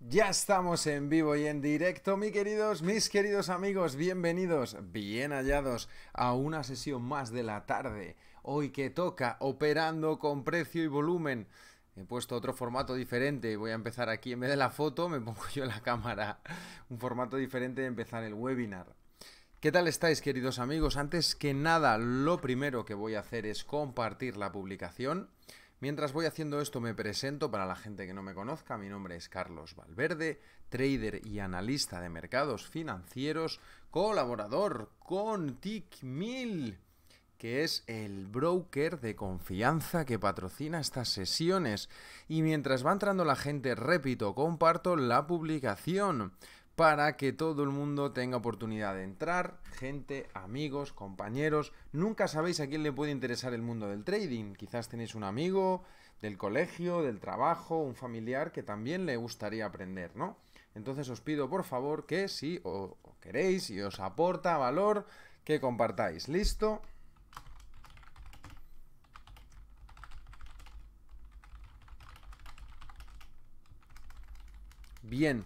Ya estamos en vivo y en directo, mis queridos, mis queridos amigos, bienvenidos, bien hallados a una sesión más de la tarde. Hoy que toca, operando con precio y volumen. He puesto otro formato diferente, voy a empezar aquí, en vez de la foto me pongo yo en la cámara, un formato diferente de empezar el webinar. ¿Qué tal estáis queridos amigos? Antes que nada, lo primero que voy a hacer es compartir la publicación Mientras voy haciendo esto me presento para la gente que no me conozca, mi nombre es Carlos Valverde, trader y analista de mercados financieros, colaborador con Tickmill, que es el broker de confianza que patrocina estas sesiones. Y mientras va entrando la gente, repito, comparto la publicación para que todo el mundo tenga oportunidad de entrar, gente, amigos, compañeros. Nunca sabéis a quién le puede interesar el mundo del trading. Quizás tenéis un amigo del colegio, del trabajo, un familiar que también le gustaría aprender, ¿no? Entonces os pido por favor que si os queréis y os aporta valor, que compartáis. ¿Listo? Bien,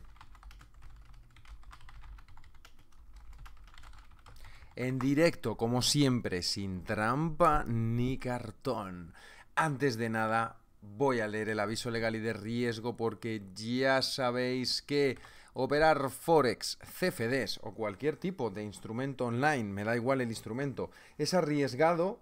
en directo, como siempre, sin trampa ni cartón. Antes de nada, voy a leer el aviso legal y de riesgo porque ya sabéis que operar forex, CFDs o cualquier tipo de instrumento online, me da igual el instrumento, es arriesgado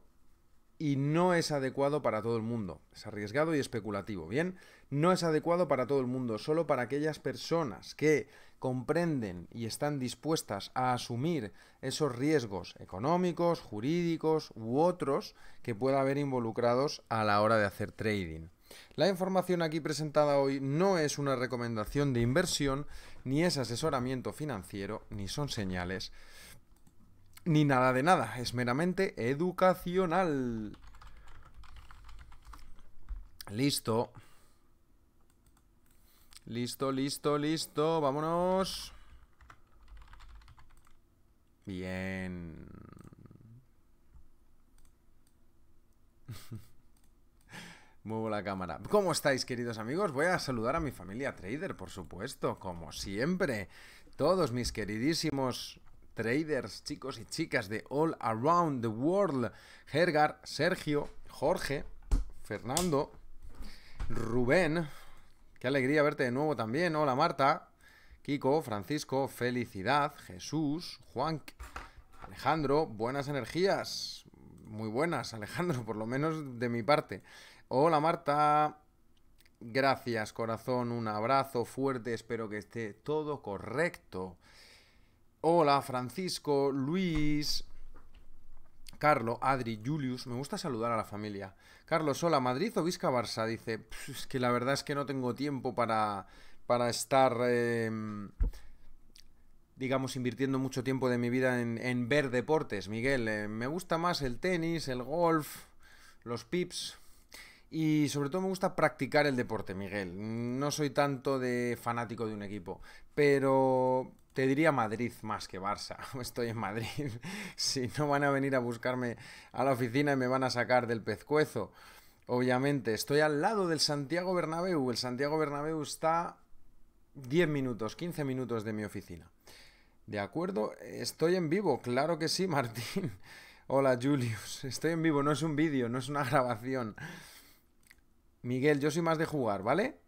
y no es adecuado para todo el mundo. Es arriesgado y especulativo, ¿bien? No es adecuado para todo el mundo, solo para aquellas personas que comprenden y están dispuestas a asumir esos riesgos económicos, jurídicos u otros que pueda haber involucrados a la hora de hacer trading. La información aquí presentada hoy no es una recomendación de inversión, ni es asesoramiento financiero, ni son señales, ni nada de nada, es meramente educacional. Listo. Listo, listo, listo. Vámonos. Bien. Muevo la cámara. ¿Cómo estáis, queridos amigos? Voy a saludar a mi familia trader, por supuesto, como siempre. Todos mis queridísimos traders, chicos y chicas de all around the world. Gergar, Sergio, Jorge, Fernando, Rubén, Qué alegría verte de nuevo también. Hola Marta, Kiko, Francisco, Felicidad, Jesús, Juan, Alejandro, buenas energías. Muy buenas, Alejandro, por lo menos de mi parte. Hola Marta, gracias corazón, un abrazo fuerte, espero que esté todo correcto. Hola Francisco, Luis, Carlo, Adri, Julius, me gusta saludar a la familia. Carlos, sola Madrid o Vizca Barça, dice, es que la verdad es que no tengo tiempo para, para estar, em, digamos, invirtiendo mucho tiempo de mi vida en, ver deportes, Miguel. Eh, me gusta más el tenis, el golf, los pips. Y sobre todo me gusta practicar el deporte, Miguel. No soy tanto de fanático de un equipo, pero te diría Madrid más que Barça. Estoy en Madrid. Si no van a venir a buscarme a la oficina y me van a sacar del pezcuezo. Obviamente, estoy al lado del Santiago Bernabéu. El Santiago Bernabéu está 10 minutos, 15 minutos de mi oficina. De acuerdo, estoy en vivo, claro que sí, Martín. Hola, Julius. Estoy en vivo, no es un vídeo, no es una grabación. Miguel, yo soy más de jugar, ¿vale?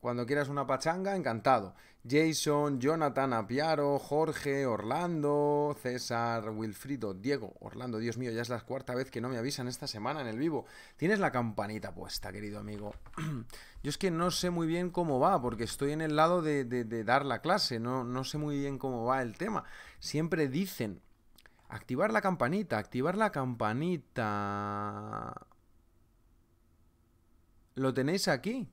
Cuando quieras una pachanga, encantado. Jason, Jonathan Apiaro, Jorge, Orlando, César, Wilfrido, Diego, Orlando, Dios mío, ya es la cuarta vez que no me avisan esta semana en el vivo. Tienes la campanita puesta, querido amigo. Yo es que no sé muy bien cómo va, porque estoy en el lado de, dar la clase, no, no sé muy bien cómo va el tema. Siempre dicen, activar la campanita, activar la campanita. Lo tenéis aquí.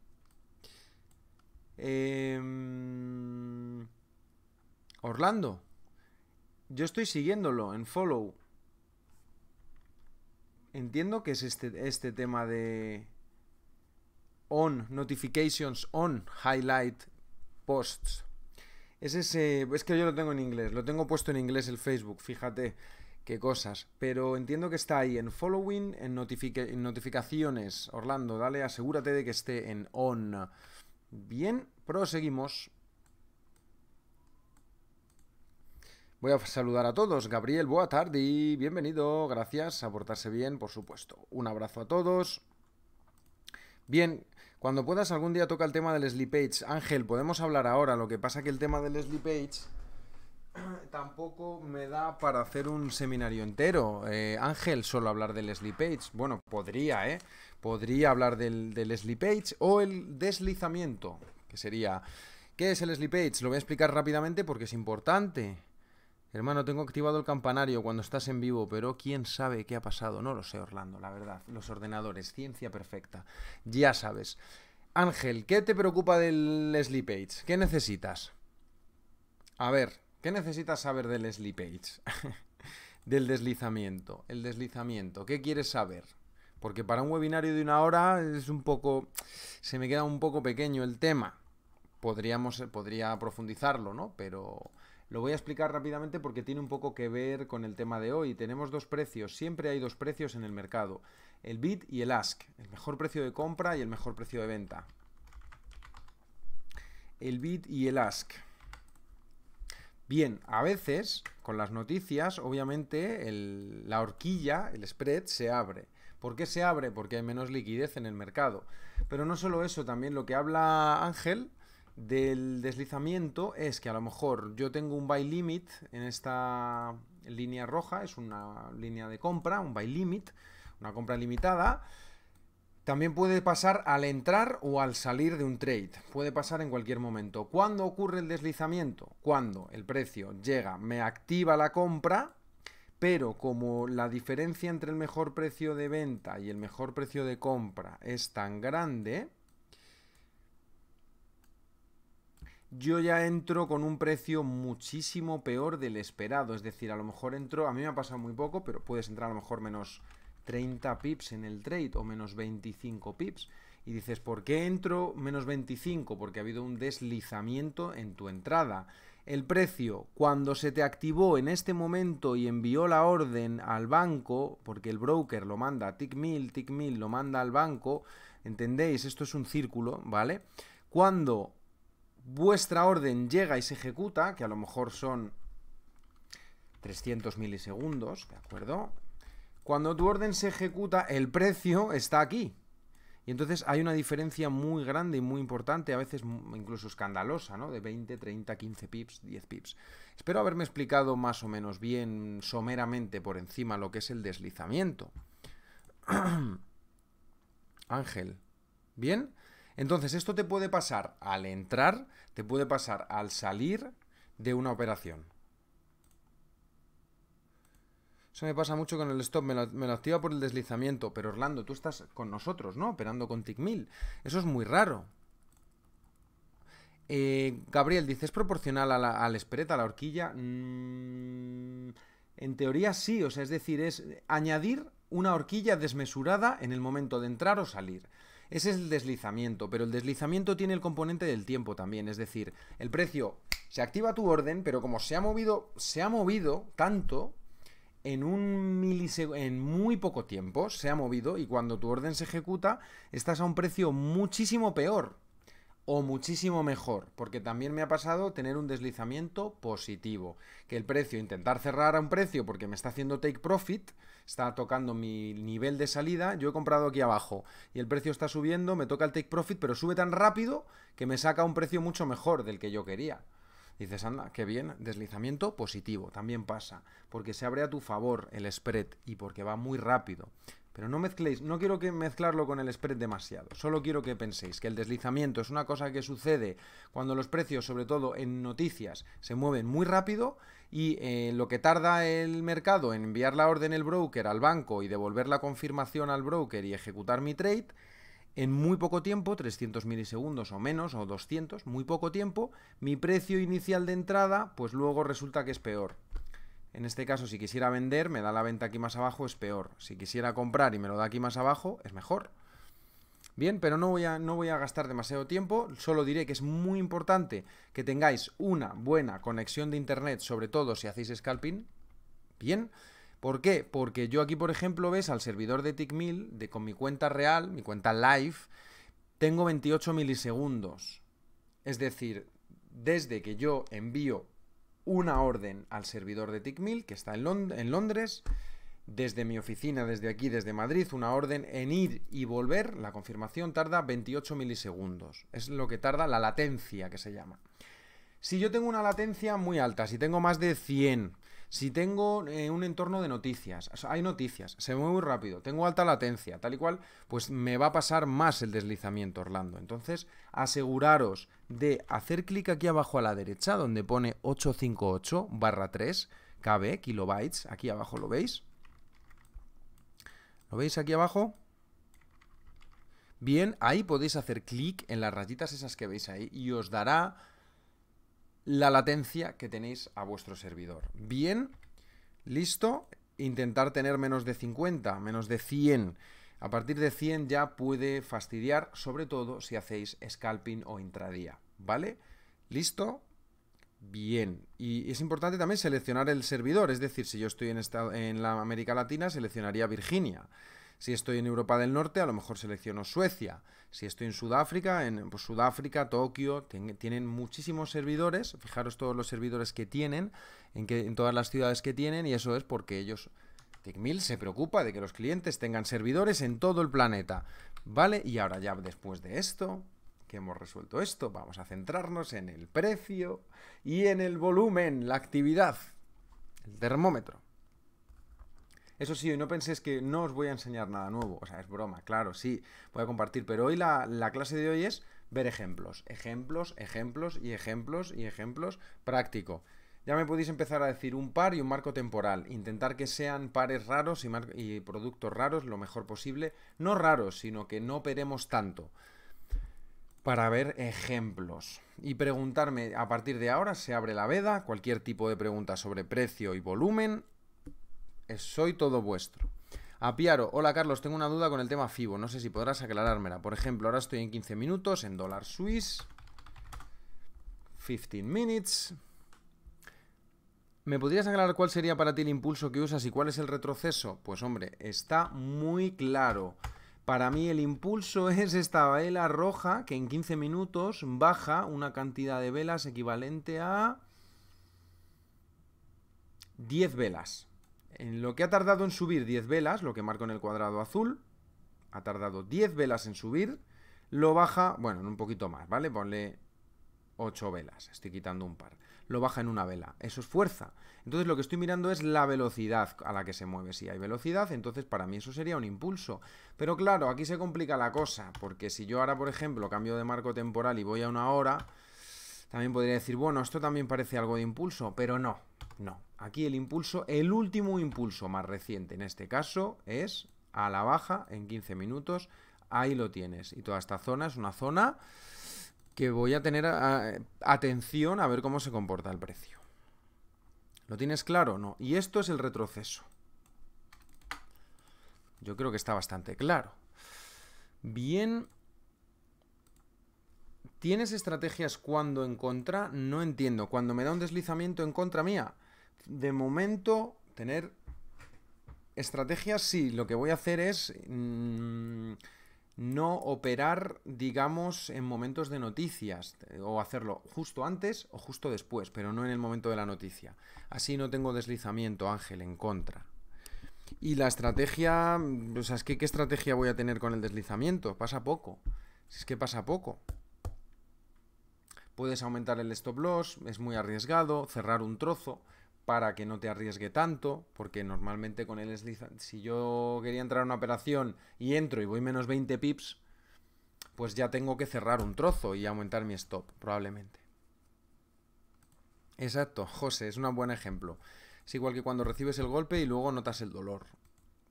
Em, Orlando. Yo estoy siguiéndolo en follow. Entiendo que es este, este tema de on, notifications on, highlight, posts. Es ese. Es que yo lo tengo en inglés. Lo tengo puesto en inglés el Facebook, fíjate qué cosas. Pero entiendo que está ahí en following, en, en notificaciones. Orlando, dale, asegúrate de que esté en on. Bien, proseguimos. Voy a saludar a todos. Gabriel, boa tarde. Bienvenido. Gracias. A portarse bien, por supuesto. Un abrazo a todos. Bien, cuando puedas algún día toca el tema del Page. Ángel, podemos hablar ahora. Lo que pasa que el tema del Page tampoco me da para hacer un seminario entero. Eh, Ángel, solo hablar del Page. Bueno, podría, ¿eh? Podría hablar del, del slippage o el deslizamiento, que sería... ¿Qué es el slippage? Lo voy a explicar rápidamente porque es importante. Hermano, tengo activado el campanario cuando estás en vivo, pero quién sabe qué ha pasado. No lo sé, Orlando, la verdad. Los ordenadores, ciencia perfecta. Ya sabes. Ángel, ¿qué te preocupa del slippage? ¿Qué necesitas? A ver, ¿qué necesitas saber del slippage? del deslizamiento. El deslizamiento, ¿qué quieres saber? Porque para un webinario de una hora es un poco. Se me queda un poco pequeño el tema. Podríamos, eh, podría profundizarlo, ¿no? Pero lo voy a explicar rápidamente porque tiene un poco que ver con el tema de hoy. Tenemos dos precios, siempre hay dos precios en el mercado, el bid y el ask, el mejor precio de compra y el mejor precio de venta. El bid y el ask. Bien, a veces con las noticias, obviamente, la horquilla, el spread, se abre. ¿Por qué se abre? Porque hay menos liquidez en el mercado. Pero no solo eso, también lo que habla Ángel del deslizamiento es que a lo mejor yo tengo un buy limit en esta línea roja, es una línea de compra, un buy limit, una compra limitada. También puede pasar al entrar o al salir de un trade. Puede pasar en cualquier momento. ¿Cuándo ocurre el deslizamiento? Cuando el precio llega, me activa la compra pero como la diferencia entre el mejor precio de venta y el mejor precio de compra es tan grande, yo ya entro con un precio muchísimo peor del esperado. Es decir, a lo mejor entro, a mí me ha pasado muy poco, pero puedes entrar a lo mejor menos 30 pips en el trade o menos 25 pips. Y dices, ¿por qué entro menos 25? Porque ha habido un deslizamiento en tu entrada el precio cuando se te activó en este momento y envió la orden al banco, porque el broker lo manda a TIC1000, TIC1000 lo manda al banco, ¿entendéis? Esto es un círculo, ¿vale? Cuando vuestra orden llega y se ejecuta, que a lo mejor son 300 milisegundos, ¿de acuerdo? Cuando tu orden se ejecuta, el precio está aquí, y entonces hay una diferencia muy grande y muy importante, a veces incluso escandalosa, ¿no? De 20, 30, 15 pips, 10 pips. Espero haberme explicado más o menos bien, someramente por encima, lo que es el deslizamiento. Ángel, ¿bien? Entonces, esto te puede pasar al entrar, te puede pasar al salir de una operación. Eso me pasa mucho con el stop, me lo, activa por el deslizamiento, pero Orlando, tú estás con nosotros, ¿no? Operando con TIC1000. Eso es muy raro. Eh, Gabriel, dice, ¿es proporcional a la, al espereta, a la horquilla? Mm, en teoría sí, o sea, es decir, es añadir una horquilla desmesurada en el momento de entrar o salir. Ese es el deslizamiento, pero el deslizamiento tiene el componente del tiempo también, es decir, el precio se activa tu orden, pero como se ha movido, se ha movido tanto en un en muy poco tiempo se ha movido y cuando tu orden se ejecuta estás a un precio muchísimo peor o muchísimo mejor, porque también me ha pasado tener un deslizamiento positivo, que el precio, intentar cerrar a un precio porque me está haciendo take profit, está tocando mi nivel de salida, yo he comprado aquí abajo y el precio está subiendo, me toca el take profit, pero sube tan rápido que me saca un precio mucho mejor del que yo quería dices, anda, qué bien, deslizamiento positivo, también pasa, porque se abre a tu favor el spread y porque va muy rápido. Pero no mezcléis, no quiero que mezclarlo con el spread demasiado. Solo quiero que penséis que el deslizamiento es una cosa que sucede cuando los precios, sobre todo en noticias, se mueven muy rápido y eh, lo que tarda el mercado en enviar la orden el broker al banco y devolver la confirmación al broker y ejecutar mi trade en muy poco tiempo, 300 milisegundos o menos, o 200, muy poco tiempo, mi precio inicial de entrada, pues luego resulta que es peor. En este caso, si quisiera vender, me da la venta aquí más abajo, es peor. Si quisiera comprar y me lo da aquí más abajo, es mejor. Bien, pero no voy, a, no voy a gastar demasiado tiempo, solo diré que es muy importante que tengáis una buena conexión de internet, sobre todo si hacéis scalping. Bien, ¿Por qué? Porque yo aquí, por ejemplo, ves al servidor de TickMill, de, con mi cuenta real, mi cuenta live, tengo 28 milisegundos. Es decir, desde que yo envío una orden al servidor de TickMill, que está en, en Londres, desde mi oficina, desde aquí, desde Madrid, una orden en ir y volver, la confirmación tarda 28 milisegundos. Es lo que tarda la latencia, que se llama. Si yo tengo una latencia muy alta, si tengo más de 100, si tengo eh, un entorno de noticias, hay noticias, se mueve muy rápido, tengo alta latencia, tal y cual, pues me va a pasar más el deslizamiento, Orlando. Entonces, aseguraros de hacer clic aquí abajo a la derecha, donde pone 858 barra 3 KB, kilobytes, aquí abajo lo veis. ¿Lo veis aquí abajo? Bien, ahí podéis hacer clic en las rayitas esas que veis ahí y os dará la latencia que tenéis a vuestro servidor. Bien, listo. Intentar tener menos de 50, menos de 100. A partir de 100 ya puede fastidiar, sobre todo si hacéis scalping o intradía. ¿Vale? Listo. Bien, y es importante también seleccionar el servidor, es decir, si yo estoy en, en la América Latina, seleccionaría Virginia. Si estoy en Europa del Norte, a lo mejor selecciono Suecia. Si estoy en Sudáfrica, en pues, Sudáfrica, Tokio, tienen muchísimos servidores. Fijaros todos los servidores que tienen, en, en todas las ciudades que tienen, y eso es porque ellos TechMill se preocupa de que los clientes tengan servidores en todo el planeta. ¿Vale? Y ahora ya después de esto, que hemos resuelto esto, vamos a centrarnos en el precio y en el volumen, la actividad, el termómetro. Eso sí, no penséis que no os voy a enseñar nada nuevo. O sea, es broma, claro, sí, voy a compartir. Pero hoy la, clase de hoy es ver ejemplos. Ejemplos, ejemplos y ejemplos y ejemplos práctico. Ya me podéis empezar a decir un par y un marco temporal. Intentar que sean pares raros y, y productos raros lo mejor posible. No raros, sino que no operemos tanto para ver ejemplos y preguntarme a partir de ahora se abre la veda, cualquier tipo de pregunta sobre precio y volumen eh, soy todo vuestro. Apiaro, hola Carlos, tengo una duda con el tema FIBO, no sé si podrás aclarármela. Por ejemplo, ahora estoy en 15 minutos en dólar suizo, 15 minutes. ¿Me podrías aclarar cuál sería para ti el impulso que usas y cuál es el retroceso? Pues hombre, está muy claro. Para mí el impulso es esta vela roja que en 15 minutos baja una cantidad de velas equivalente a 10 velas. En lo que ha tardado en subir 10 velas, lo que marco en el cuadrado azul, ha tardado 10 velas en subir, lo baja, bueno, en un poquito más, ¿vale? Ponle 8 velas, estoy quitando un par. Lo baja en una vela, eso es fuerza. Entonces lo que estoy mirando es la velocidad a la que se mueve. Si hay velocidad, entonces para mí eso sería un impulso. Pero claro, aquí se complica la cosa, porque si yo ahora, por ejemplo, cambio de marco temporal y voy a una hora, también podría decir, bueno, esto también parece algo de impulso, pero no, no, aquí el impulso, el último impulso más reciente en este caso es a la baja en 15 minutos. Ahí lo tienes. Y toda esta zona es una zona que voy a tener eh, atención a ver cómo se comporta el precio. ¿Lo tienes claro? No. Y esto es el retroceso. Yo creo que está bastante claro. Bien. ¿Tienes estrategias cuando en contra? No entiendo. Cuando me da un deslizamiento en contra mía, de momento, tener estrategias, sí, lo que voy a hacer es mm, no operar, digamos, en momentos de noticias, o hacerlo justo antes o justo después, pero no en el momento de la noticia. Así no tengo deslizamiento, Ángel, en contra. Y la estrategia, o sea, ¿qué estrategia voy a tener con el deslizamiento? Pasa poco. Si es que pasa poco. Puedes aumentar el stop loss, es muy arriesgado, cerrar un trozo, para que no te arriesgue tanto, porque normalmente con el si yo quería entrar a una operación y entro y voy menos 20 pips, pues ya tengo que cerrar un trozo y aumentar mi stop, probablemente. Exacto, José, es un buen ejemplo. Es igual que cuando recibes el golpe y luego notas el dolor.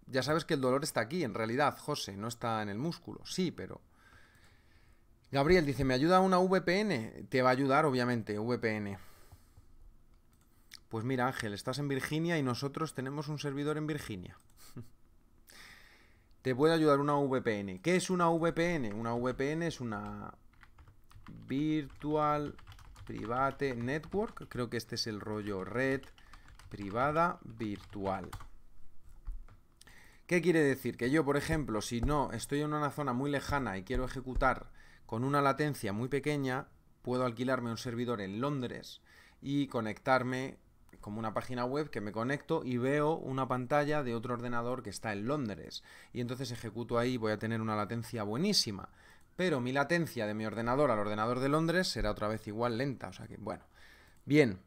Ya sabes que el dolor está aquí, en realidad, José, no está en el músculo. Sí, pero... Gabriel dice, ¿me ayuda una VPN? Te va a ayudar, obviamente, VPN. Pues mira, Ángel, estás en Virginia y nosotros tenemos un servidor en Virginia. Te puede ayudar una VPN. ¿Qué es una VPN? Una VPN es una Virtual Private Network. Creo que este es el rollo red privada virtual. ¿Qué quiere decir? Que yo, por ejemplo, si no estoy en una zona muy lejana y quiero ejecutar con una latencia muy pequeña, puedo alquilarme un servidor en Londres y conectarme como una página web que me conecto y veo una pantalla de otro ordenador que está en Londres. Y entonces ejecuto ahí, voy a tener una latencia buenísima. Pero mi latencia de mi ordenador al ordenador de Londres será otra vez igual lenta. O sea que, bueno. Bien.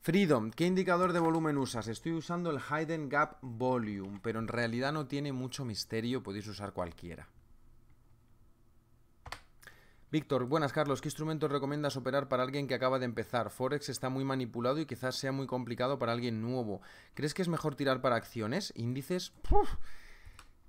Freedom, ¿qué indicador de volumen usas? Estoy usando el Hidden Gap Volume, pero en realidad no tiene mucho misterio, podéis usar cualquiera. Víctor, buenas Carlos, ¿qué instrumentos recomiendas operar para alguien que acaba de empezar? Forex está muy manipulado y quizás sea muy complicado para alguien nuevo. ¿Crees que es mejor tirar para acciones, índices?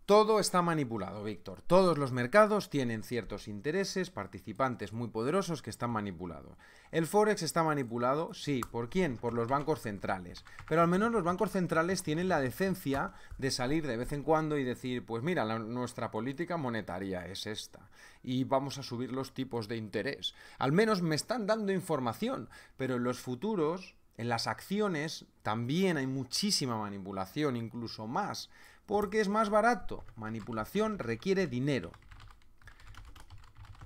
Todo está manipulado, Víctor. Todos los mercados tienen ciertos intereses, participantes muy poderosos que están manipulados. El Forex está manipulado, sí. ¿Por quién? Por los bancos centrales. Pero al menos los bancos centrales tienen la decencia de salir de vez en cuando y decir, pues mira, nuestra política monetaria es esta. Y vamos a subir los tipos de interés. Al menos me están dando información. Pero en los futuros, en las acciones, también hay muchísima manipulación, incluso más porque es más barato. Manipulación requiere dinero.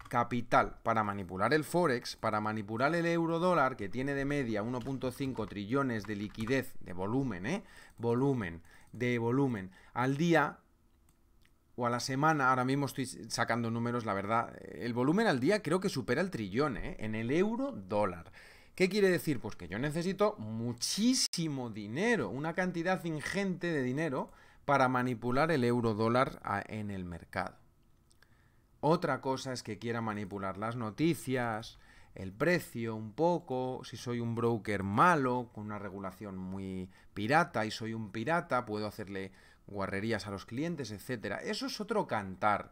Capital. Para manipular el Forex, para manipular el euro dólar, que tiene de media 1.5 trillones de liquidez, de volumen, ¿eh? Volumen, de volumen, al día, o a la semana, ahora mismo estoy sacando números, la verdad, el volumen al día creo que supera el trillón, ¿eh? En el euro dólar. ¿Qué quiere decir? Pues que yo necesito muchísimo dinero, una cantidad ingente de dinero para manipular el euro dólar en el mercado. Otra cosa es que quiera manipular las noticias, el precio un poco, si soy un broker malo, con una regulación muy pirata y soy un pirata, puedo hacerle guarrerías a los clientes, etc. Eso es otro cantar.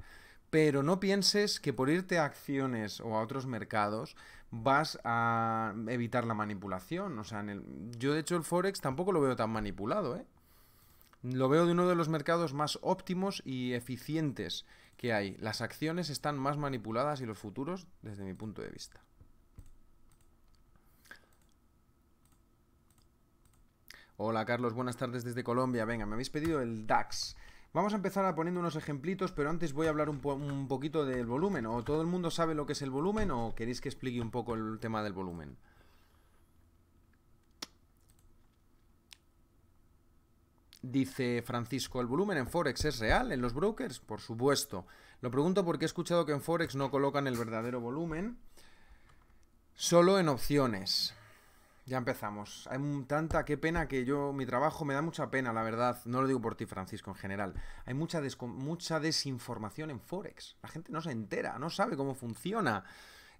Pero no pienses que por irte a acciones o a otros mercados vas a evitar la manipulación. O sea, yo de hecho el Forex tampoco lo veo tan manipulado, ¿eh? Lo veo de uno de los mercados más óptimos y eficientes que hay. Las acciones están más manipuladas y los futuros desde mi punto de vista. Hola Carlos, buenas tardes desde Colombia. Venga, me habéis pedido el DAX. Vamos a empezar a poniendo unos ejemplitos, pero antes voy a hablar un poquito del volumen. ¿O todo el mundo sabe lo que es el volumen o queréis que explique un poco el tema del volumen? Dice Francisco, ¿el volumen en Forex es real en los brokers? Por supuesto. Lo pregunto porque he escuchado que en Forex no colocan el verdadero volumen, solo en opciones. Ya empezamos. Hay tanta, qué pena que yo, mi trabajo me da mucha pena, la verdad. No lo digo por ti, Francisco, en general. Hay mucha, mucha desinformación en Forex. La gente no se entera, no sabe cómo funciona.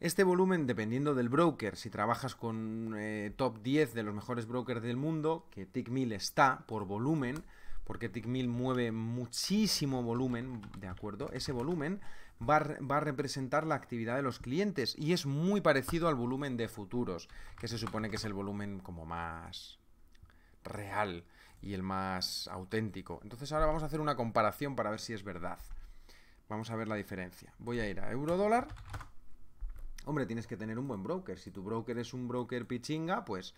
Este volumen, dependiendo del broker, si trabajas con eh, top 10 de los mejores brokers del mundo, que TickMill está por volumen, porque TickMill mueve muchísimo volumen, ¿de acuerdo? Ese volumen va a, va a, representar la actividad de los clientes y es muy parecido al volumen de futuros, que se supone que es el volumen como más real y el más auténtico. Entonces ahora vamos a hacer una comparación para ver si es verdad. Vamos a ver la diferencia. Voy a ir a euro dólar. Hombre, tienes que tener un buen broker. Si tu broker es un broker pichinga, pues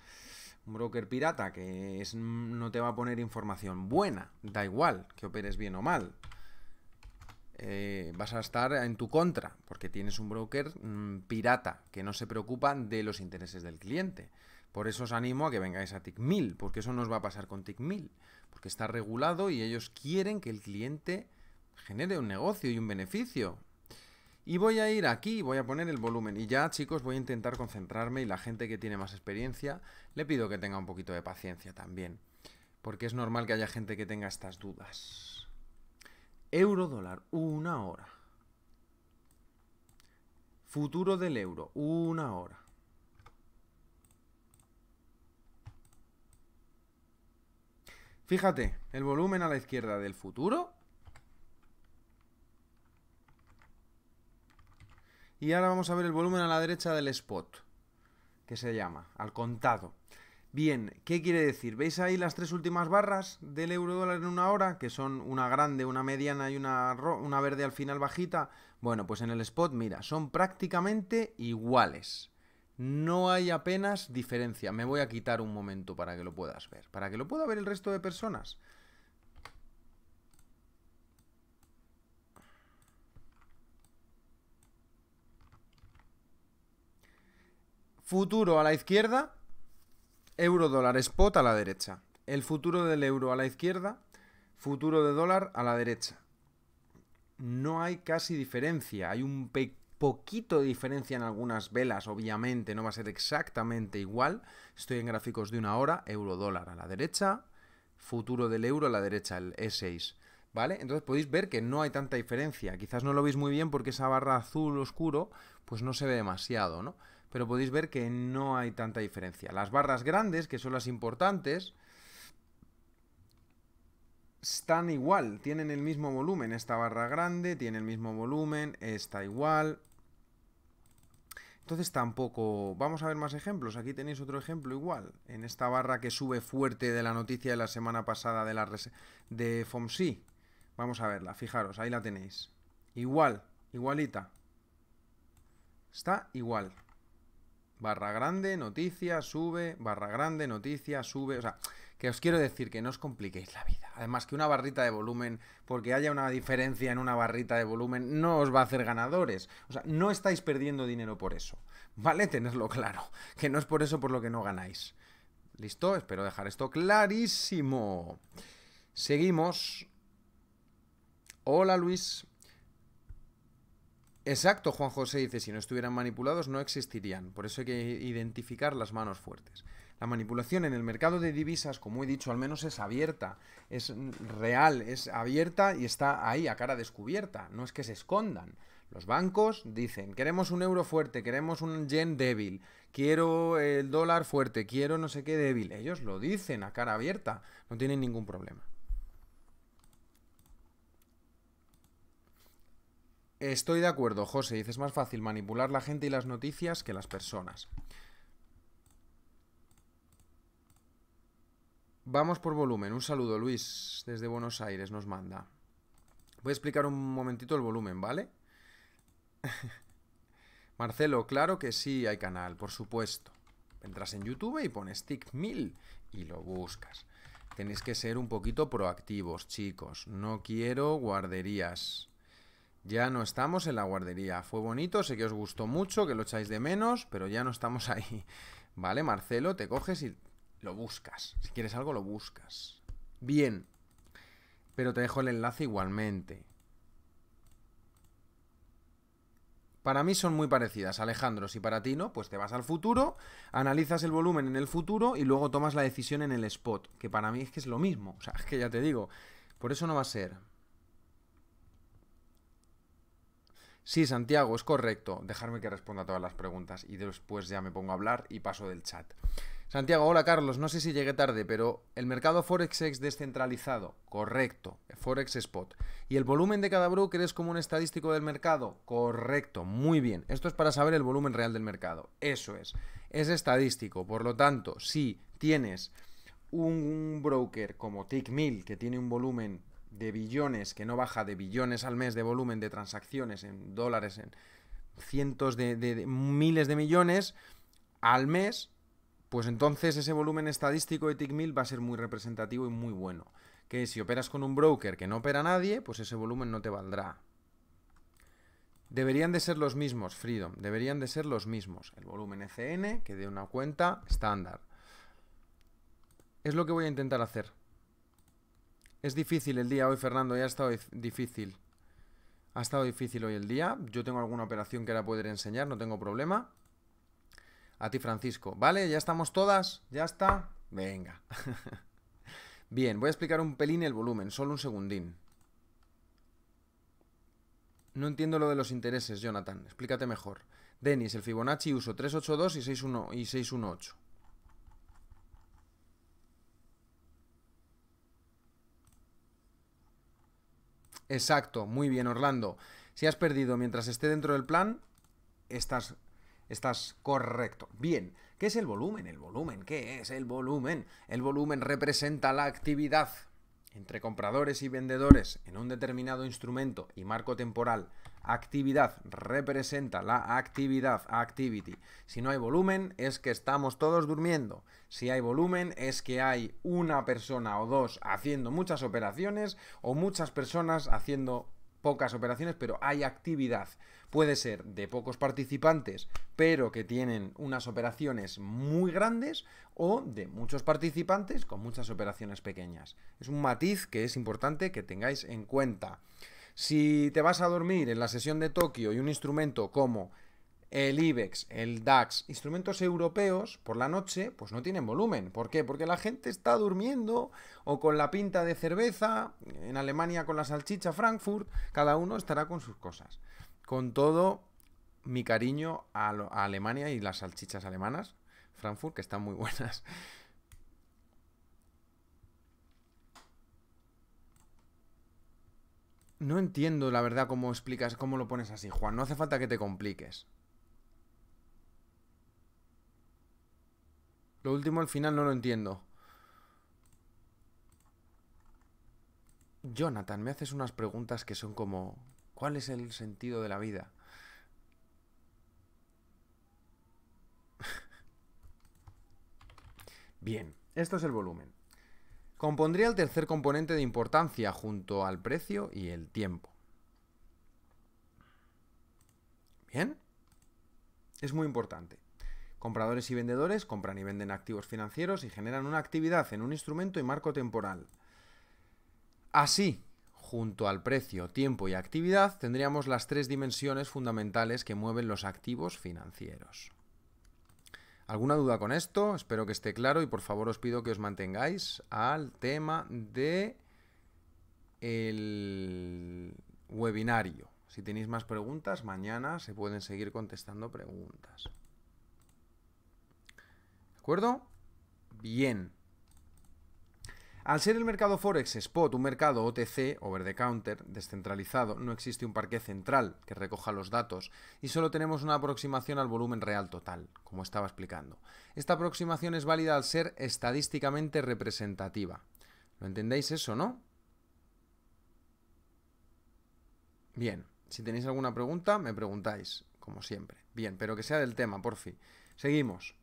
un broker pirata que es, mm, no te va a poner información buena. Da igual que operes bien o mal. Eh, vas a estar en tu contra, porque tienes un broker mm, pirata que no se preocupa de los intereses del cliente. Por eso os animo a que vengáis a TIC1000, porque eso nos va a pasar con TIC1000, porque está regulado y ellos quieren que el cliente genere un negocio y un beneficio. Y voy a ir aquí voy a poner el volumen. Y ya, chicos, voy a intentar concentrarme y la gente que tiene más experiencia le pido que tenga un poquito de paciencia también. Porque es normal que haya gente que tenga estas dudas. Euro dólar, una hora. Futuro del euro, una hora. Fíjate, el volumen a la izquierda del futuro Y ahora vamos a ver el volumen a la derecha del spot, que se llama, al contado. Bien, ¿qué quiere decir? ¿Veis ahí las tres últimas barras del euro dólar en una hora? Que son una grande, una mediana y una, una verde al final bajita. Bueno, pues en el spot, mira, son prácticamente iguales. No hay apenas diferencia. Me voy a quitar un momento para que lo puedas ver. Para que lo pueda ver el resto de personas. Futuro a la izquierda, euro dólar spot a la derecha. El futuro del euro a la izquierda, futuro de dólar a la derecha. No hay casi diferencia, hay un poquito de diferencia en algunas velas, obviamente, no va a ser exactamente igual. Estoy en gráficos de una hora, euro dólar a la derecha, futuro del euro a la derecha, el E6. Entonces podéis ver que no hay tanta diferencia. Quizás no lo veis muy bien porque esa barra azul oscuro pues no se ve demasiado, ¿no? Pero podéis ver que no hay tanta diferencia. Las barras grandes, que son las importantes, están igual, tienen el mismo volumen. Esta barra grande tiene el mismo volumen, está igual. Entonces tampoco... Vamos a ver más ejemplos. Aquí tenéis otro ejemplo igual. En esta barra que sube fuerte de la noticia de la semana pasada de FOMSI. Vamos a verla, fijaros, ahí la tenéis. Igual, igualita. Está igual. Barra grande, noticia, sube, barra grande, noticia, sube. O sea, que os quiero decir que no os compliquéis la vida. Además que una barrita de volumen, porque haya una diferencia en una barrita de volumen, no os va a hacer ganadores. O sea, no estáis perdiendo dinero por eso. ¿Vale? Tenedlo claro. Que no es por eso por lo que no ganáis. ¿Listo? Espero dejar esto clarísimo. Seguimos Hola Luis. Exacto, Juan José dice, si no estuvieran manipulados no existirían, por eso hay que identificar las manos fuertes. La manipulación en el mercado de divisas, como he dicho, al menos es abierta, es real, es abierta y está ahí a cara descubierta, no es que se escondan. Los bancos dicen, queremos un euro fuerte, queremos un yen débil, quiero el dólar fuerte, quiero no sé qué débil. Ellos lo dicen a cara abierta, no tienen ningún problema. Estoy de acuerdo, José. Dice, es más fácil manipular la gente y las noticias que las personas. Vamos por volumen. Un saludo, Luis, desde Buenos Aires nos manda. Voy a explicar un momentito el volumen, ¿vale? Marcelo, claro que sí hay canal, por supuesto. Entras en YouTube y pones Tick 1000 y lo buscas. Tenéis que ser un poquito proactivos, chicos. No quiero guarderías. Ya no estamos en la guardería. Fue bonito, sé que os gustó mucho, que lo echáis de menos, pero ya no estamos ahí. Vale, Marcelo, te coges y lo buscas. Si quieres algo, lo buscas. Bien. Pero te dejo el enlace igualmente. Para mí son muy parecidas, Alejandro. Si para ti no, pues te vas al futuro, analizas el volumen en el futuro y luego tomas la decisión en el spot, que para mí es que es lo mismo. O sea, es que ya te digo, por eso no va a ser. Sí, Santiago, es correcto. Dejarme que responda todas las preguntas y después ya me pongo a hablar y paso del chat. Santiago, hola Carlos, no sé si llegué tarde, pero el mercado Forex descentralizado, correcto, Forex Spot. ¿Y el volumen de cada broker es como un estadístico del mercado? Correcto, muy bien. Esto es para saber el volumen real del mercado, eso es. Es estadístico, por lo tanto, si tienes un broker como TickMill que tiene un volumen de billones, que no baja de billones al mes de volumen de transacciones en dólares, en cientos de, miles de millones al mes, pues entonces ese volumen estadístico de TICMIL va a ser muy representativo y muy bueno. Que si operas con un broker que no opera nadie, pues ese volumen no te valdrá. Deberían de ser los mismos, Freedom, deberían de ser los mismos. El volumen ECN, que de una cuenta estándar. Es lo que voy a intentar hacer. Es difícil el día hoy, Fernando, ya ha estado difícil. Ha estado difícil hoy el día. Yo tengo alguna operación que ahora poder enseñar, no tengo problema. A ti, Francisco. ¿Vale? ¿Ya estamos todas? ¿Ya está? Venga. Bien, voy a explicar un pelín el volumen, solo un segundín. No entiendo lo de los intereses, Jonathan. Explícate mejor. Denis, el Fibonacci uso 382 y 618. Exacto, muy bien, Orlando. Si has perdido mientras esté dentro del plan, estás, estás correcto. Bien, ¿qué es el volumen? El volumen, ¿qué es el volumen? El volumen representa la actividad entre compradores y vendedores en un determinado instrumento y marco temporal. Actividad representa la actividad, activity. Si no hay volumen es que estamos todos durmiendo. Si hay volumen es que hay una persona o dos haciendo muchas operaciones o muchas personas haciendo pocas operaciones, pero hay actividad. Puede ser de pocos participantes, pero que tienen unas operaciones muy grandes, o de muchos participantes con muchas operaciones pequeñas. Es un matiz que es importante que tengáis en cuenta. Si te vas a dormir en la sesión de Tokio y un instrumento como el IBEX, el DAX, instrumentos europeos por la noche, pues no tienen volumen. ¿Por qué? Porque la gente está durmiendo o con la pinta de cerveza, en Alemania con la salchicha Frankfurt, cada uno estará con sus cosas. Con todo mi cariño a, Alemania y las salchichas alemanas, Frankfurt, que están muy buenas. No entiendo, la verdad, cómo explicas, cómo lo pones así, Juan. No hace falta que te compliques. Lo último al final no lo entiendo. Jonathan, me haces unas preguntas que son como... ¿Cuál es el sentido de la vida? Bien, esto es el volumen. Compondría el tercer componente de importancia junto al precio y el tiempo. Bien. Es muy importante. Compradores y vendedores compran y venden activos financieros y generan una actividad en un instrumento y marco temporal. Así, junto al precio, tiempo y actividad, tendríamos las tres dimensiones fundamentales que mueven los activos financieros. ¿Alguna duda con esto? Espero que esté claro y por favor os pido que os mantengáis al tema de el webinario. Si tenéis más preguntas, mañana se pueden seguir contestando preguntas acuerdo? Bien. Al ser el mercado Forex Spot un mercado OTC, over the counter, descentralizado, no existe un parque central que recoja los datos y solo tenemos una aproximación al volumen real total, como estaba explicando. Esta aproximación es válida al ser estadísticamente representativa. ¿Lo entendéis eso, no? Bien, si tenéis alguna pregunta, me preguntáis, como siempre. Bien, pero que sea del tema, por fin. Seguimos.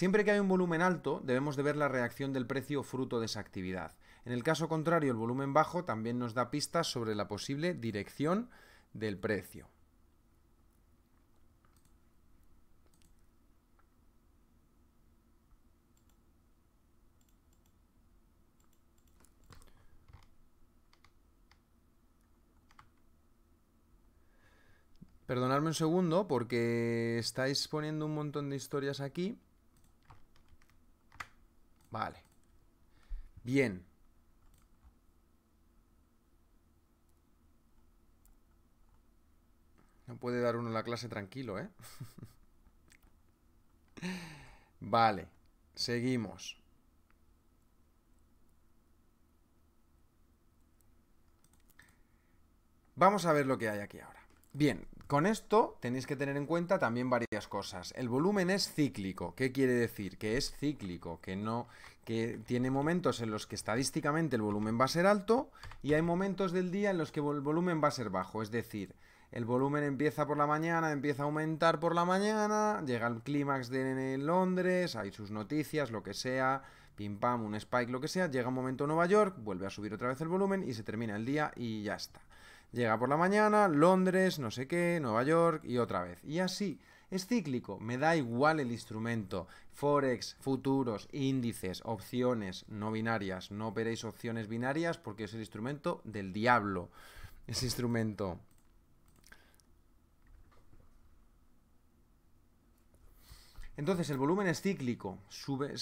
Siempre que hay un volumen alto, debemos de ver la reacción del precio fruto de esa actividad. En el caso contrario, el volumen bajo también nos da pistas sobre la posible dirección del precio. Perdonadme un segundo porque estáis poniendo un montón de historias aquí Vale. Bien. No puede dar uno la clase tranquilo, ¿eh? vale. Seguimos. Vamos a ver lo que hay aquí ahora. Bien, con esto tenéis que tener en cuenta también varias cosas. El volumen es cíclico. ¿Qué quiere decir? Que es cíclico, que no, que tiene momentos en los que estadísticamente el volumen va a ser alto y hay momentos del día en los que el volumen va a ser bajo. Es decir, el volumen empieza por la mañana, empieza a aumentar por la mañana, llega el clímax de Londres, hay sus noticias, lo que sea, pim pam, un spike, lo que sea, llega un momento en Nueva York, vuelve a subir otra vez el volumen y se termina el día y ya está. Llega por la mañana, Londres, no sé qué, Nueva York y otra vez. Y así. Es cíclico, me da igual el instrumento. Forex, futuros, índices, opciones no binarias. No operéis opciones binarias porque es el instrumento del diablo. Ese instrumento. Entonces el volumen es cíclico, sube,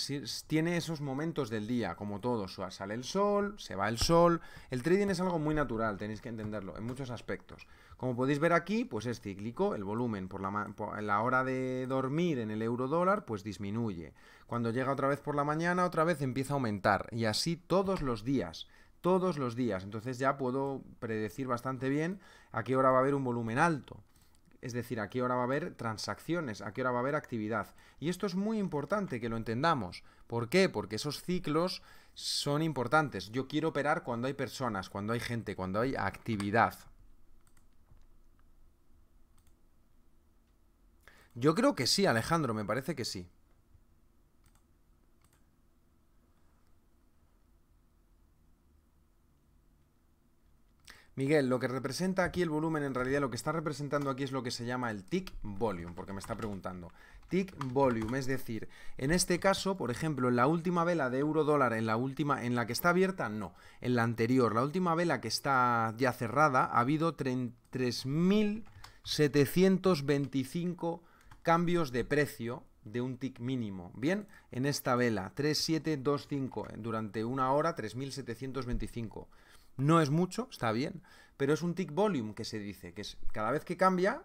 tiene esos momentos del día, como todos, sale el sol, se va el sol. El trading es algo muy natural, tenéis que entenderlo, en muchos aspectos. Como podéis ver aquí, pues es cíclico, el volumen por la, la hora de dormir en el euro dólar, pues disminuye. Cuando llega otra vez por la mañana, otra vez empieza a aumentar, y así todos los días todos los días. Entonces ya puedo predecir bastante bien a qué hora va a haber un volumen alto es decir, aquí ahora hora va a haber transacciones, a qué hora va a haber actividad. Y esto es muy importante que lo entendamos. ¿Por qué? Porque esos ciclos son importantes. Yo quiero operar cuando hay personas, cuando hay gente, cuando hay actividad. Yo creo que sí, Alejandro, me parece que sí. Miguel, lo que representa aquí el volumen, en realidad lo que está representando aquí es lo que se llama el tick volume, porque me está preguntando. Tick volume, es decir, en este caso, por ejemplo, en la última vela de euro dólar, en la última, en la que está abierta, no, en la anterior, la última vela que está ya cerrada, ha habido 3.725 cambios de precio de un tick mínimo. Bien, en esta vela, 3725, durante una hora, 3725. No es mucho, está bien, pero es un tick volume que se dice, que es cada vez que cambia,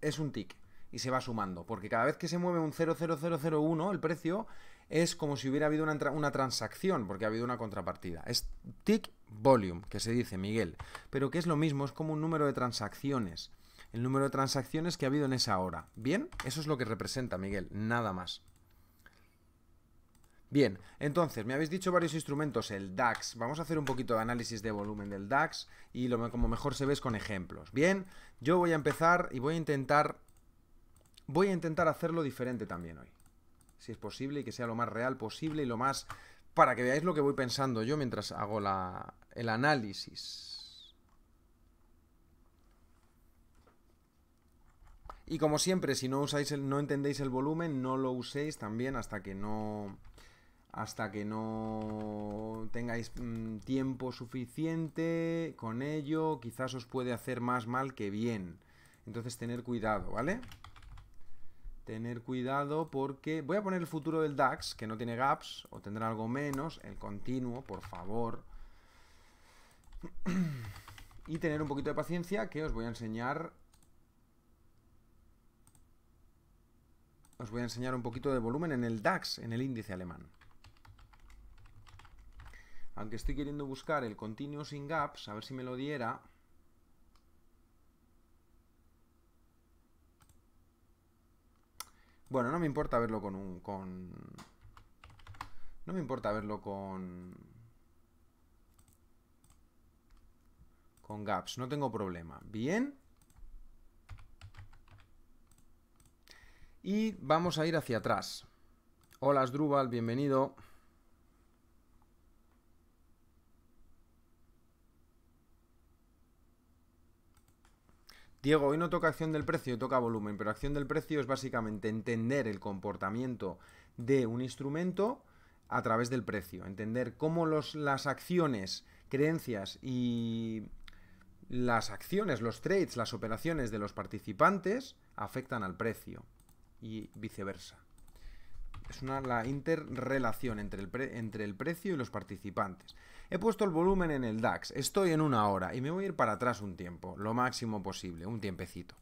es un tick y se va sumando, porque cada vez que se mueve un 00001 el precio es como si hubiera habido una, una transacción, porque ha habido una contrapartida. Es tick volume, que se dice, Miguel, pero que es lo mismo, es como un número de transacciones, el número de transacciones que ha habido en esa hora. ¿Bien? Eso es lo que representa, Miguel, nada más. Bien, entonces, me habéis dicho varios instrumentos, el DAX. Vamos a hacer un poquito de análisis de volumen del DAX y lo, como mejor se ve es con ejemplos. Bien, yo voy a empezar y voy a intentar... Voy a intentar hacerlo diferente también hoy. Si es posible y que sea lo más real posible y lo más... Para que veáis lo que voy pensando yo mientras hago el análisis. Y como siempre, si no usáis el, no entendéis el volumen, no lo uséis también hasta que no hasta que no tengáis mm, tiempo suficiente con ello, quizás os puede hacer más mal que bien. Entonces tener cuidado, ¿vale? Tener cuidado porque... Voy a poner el futuro del DAX, que no tiene gaps, o tendrá algo menos, el continuo, por favor. y tener un poquito de paciencia, que os voy a enseñar... Os voy a enseñar un poquito de volumen en el DAX, en el índice alemán aunque estoy queriendo buscar el continuous in gaps, a ver si me lo diera. Bueno, no me importa verlo con un... Con... No me importa verlo con... Con gaps, no tengo problema. Bien. Y vamos a ir hacia atrás. Hola, Sdrubal, bienvenido. Diego, hoy no toca acción del precio, toca volumen, pero acción del precio es básicamente entender el comportamiento de un instrumento a través del precio, entender cómo las acciones, creencias y las acciones, los trades, las operaciones de los participantes afectan al precio y viceversa. Es una la interrelación entre el precio y los participantes. He puesto el volumen en el DAX, estoy en una hora y me voy a ir para atrás un tiempo, lo máximo posible, un tiempecito.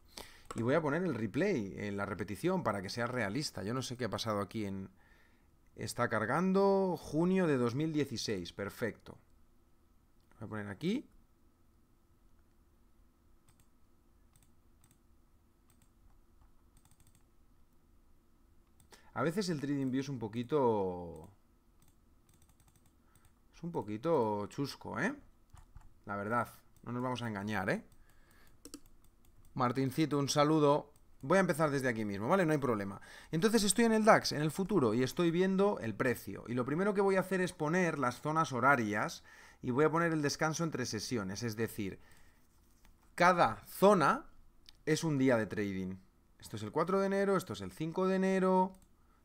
Y voy a poner el replay, en la repetición, para que sea realista. Yo no sé qué ha pasado aquí en... Está cargando junio de 2016, perfecto. Voy a poner aquí. A veces el trading view es un poquito un poquito chusco, ¿eh? La verdad, no nos vamos a engañar, ¿eh? Martincito, un saludo. Voy a empezar desde aquí mismo, ¿vale? No hay problema. Entonces estoy en el DAX, en el futuro, y estoy viendo el precio. Y lo primero que voy a hacer es poner las zonas horarias y voy a poner el descanso entre sesiones. Es decir, cada zona es un día de trading. Esto es el 4 de enero, esto es el 5 de enero.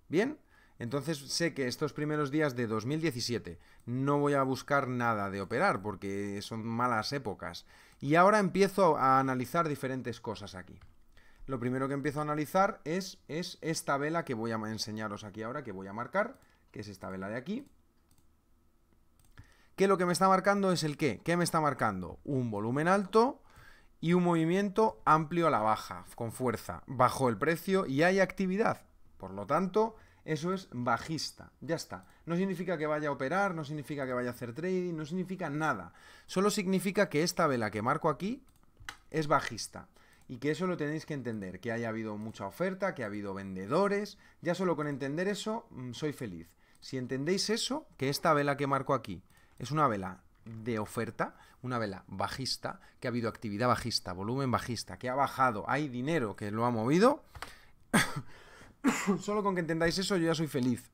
¿Bien? Entonces sé que estos primeros días de 2017 no voy a buscar nada de operar porque son malas épocas. Y ahora empiezo a analizar diferentes cosas aquí. Lo primero que empiezo a analizar es, es esta vela que voy a enseñaros aquí ahora, que voy a marcar, que es esta vela de aquí. Que lo que me está marcando es el qué. ¿Qué me está marcando? Un volumen alto, y un movimiento amplio a la baja, con fuerza, bajo el precio y hay actividad. Por lo tanto, eso es bajista. Ya está. No significa que vaya a operar, no significa que vaya a hacer trading, no significa nada. Solo significa que esta vela que marco aquí es bajista. Y que eso lo tenéis que entender, que haya habido mucha oferta, que ha habido vendedores. Ya solo con entender eso mm, soy feliz. Si entendéis eso, que esta vela que marco aquí es una vela de oferta, una vela bajista, que ha habido actividad bajista, volumen bajista, que ha bajado, hay dinero que lo ha movido. Solo con que entendáis eso yo ya soy feliz.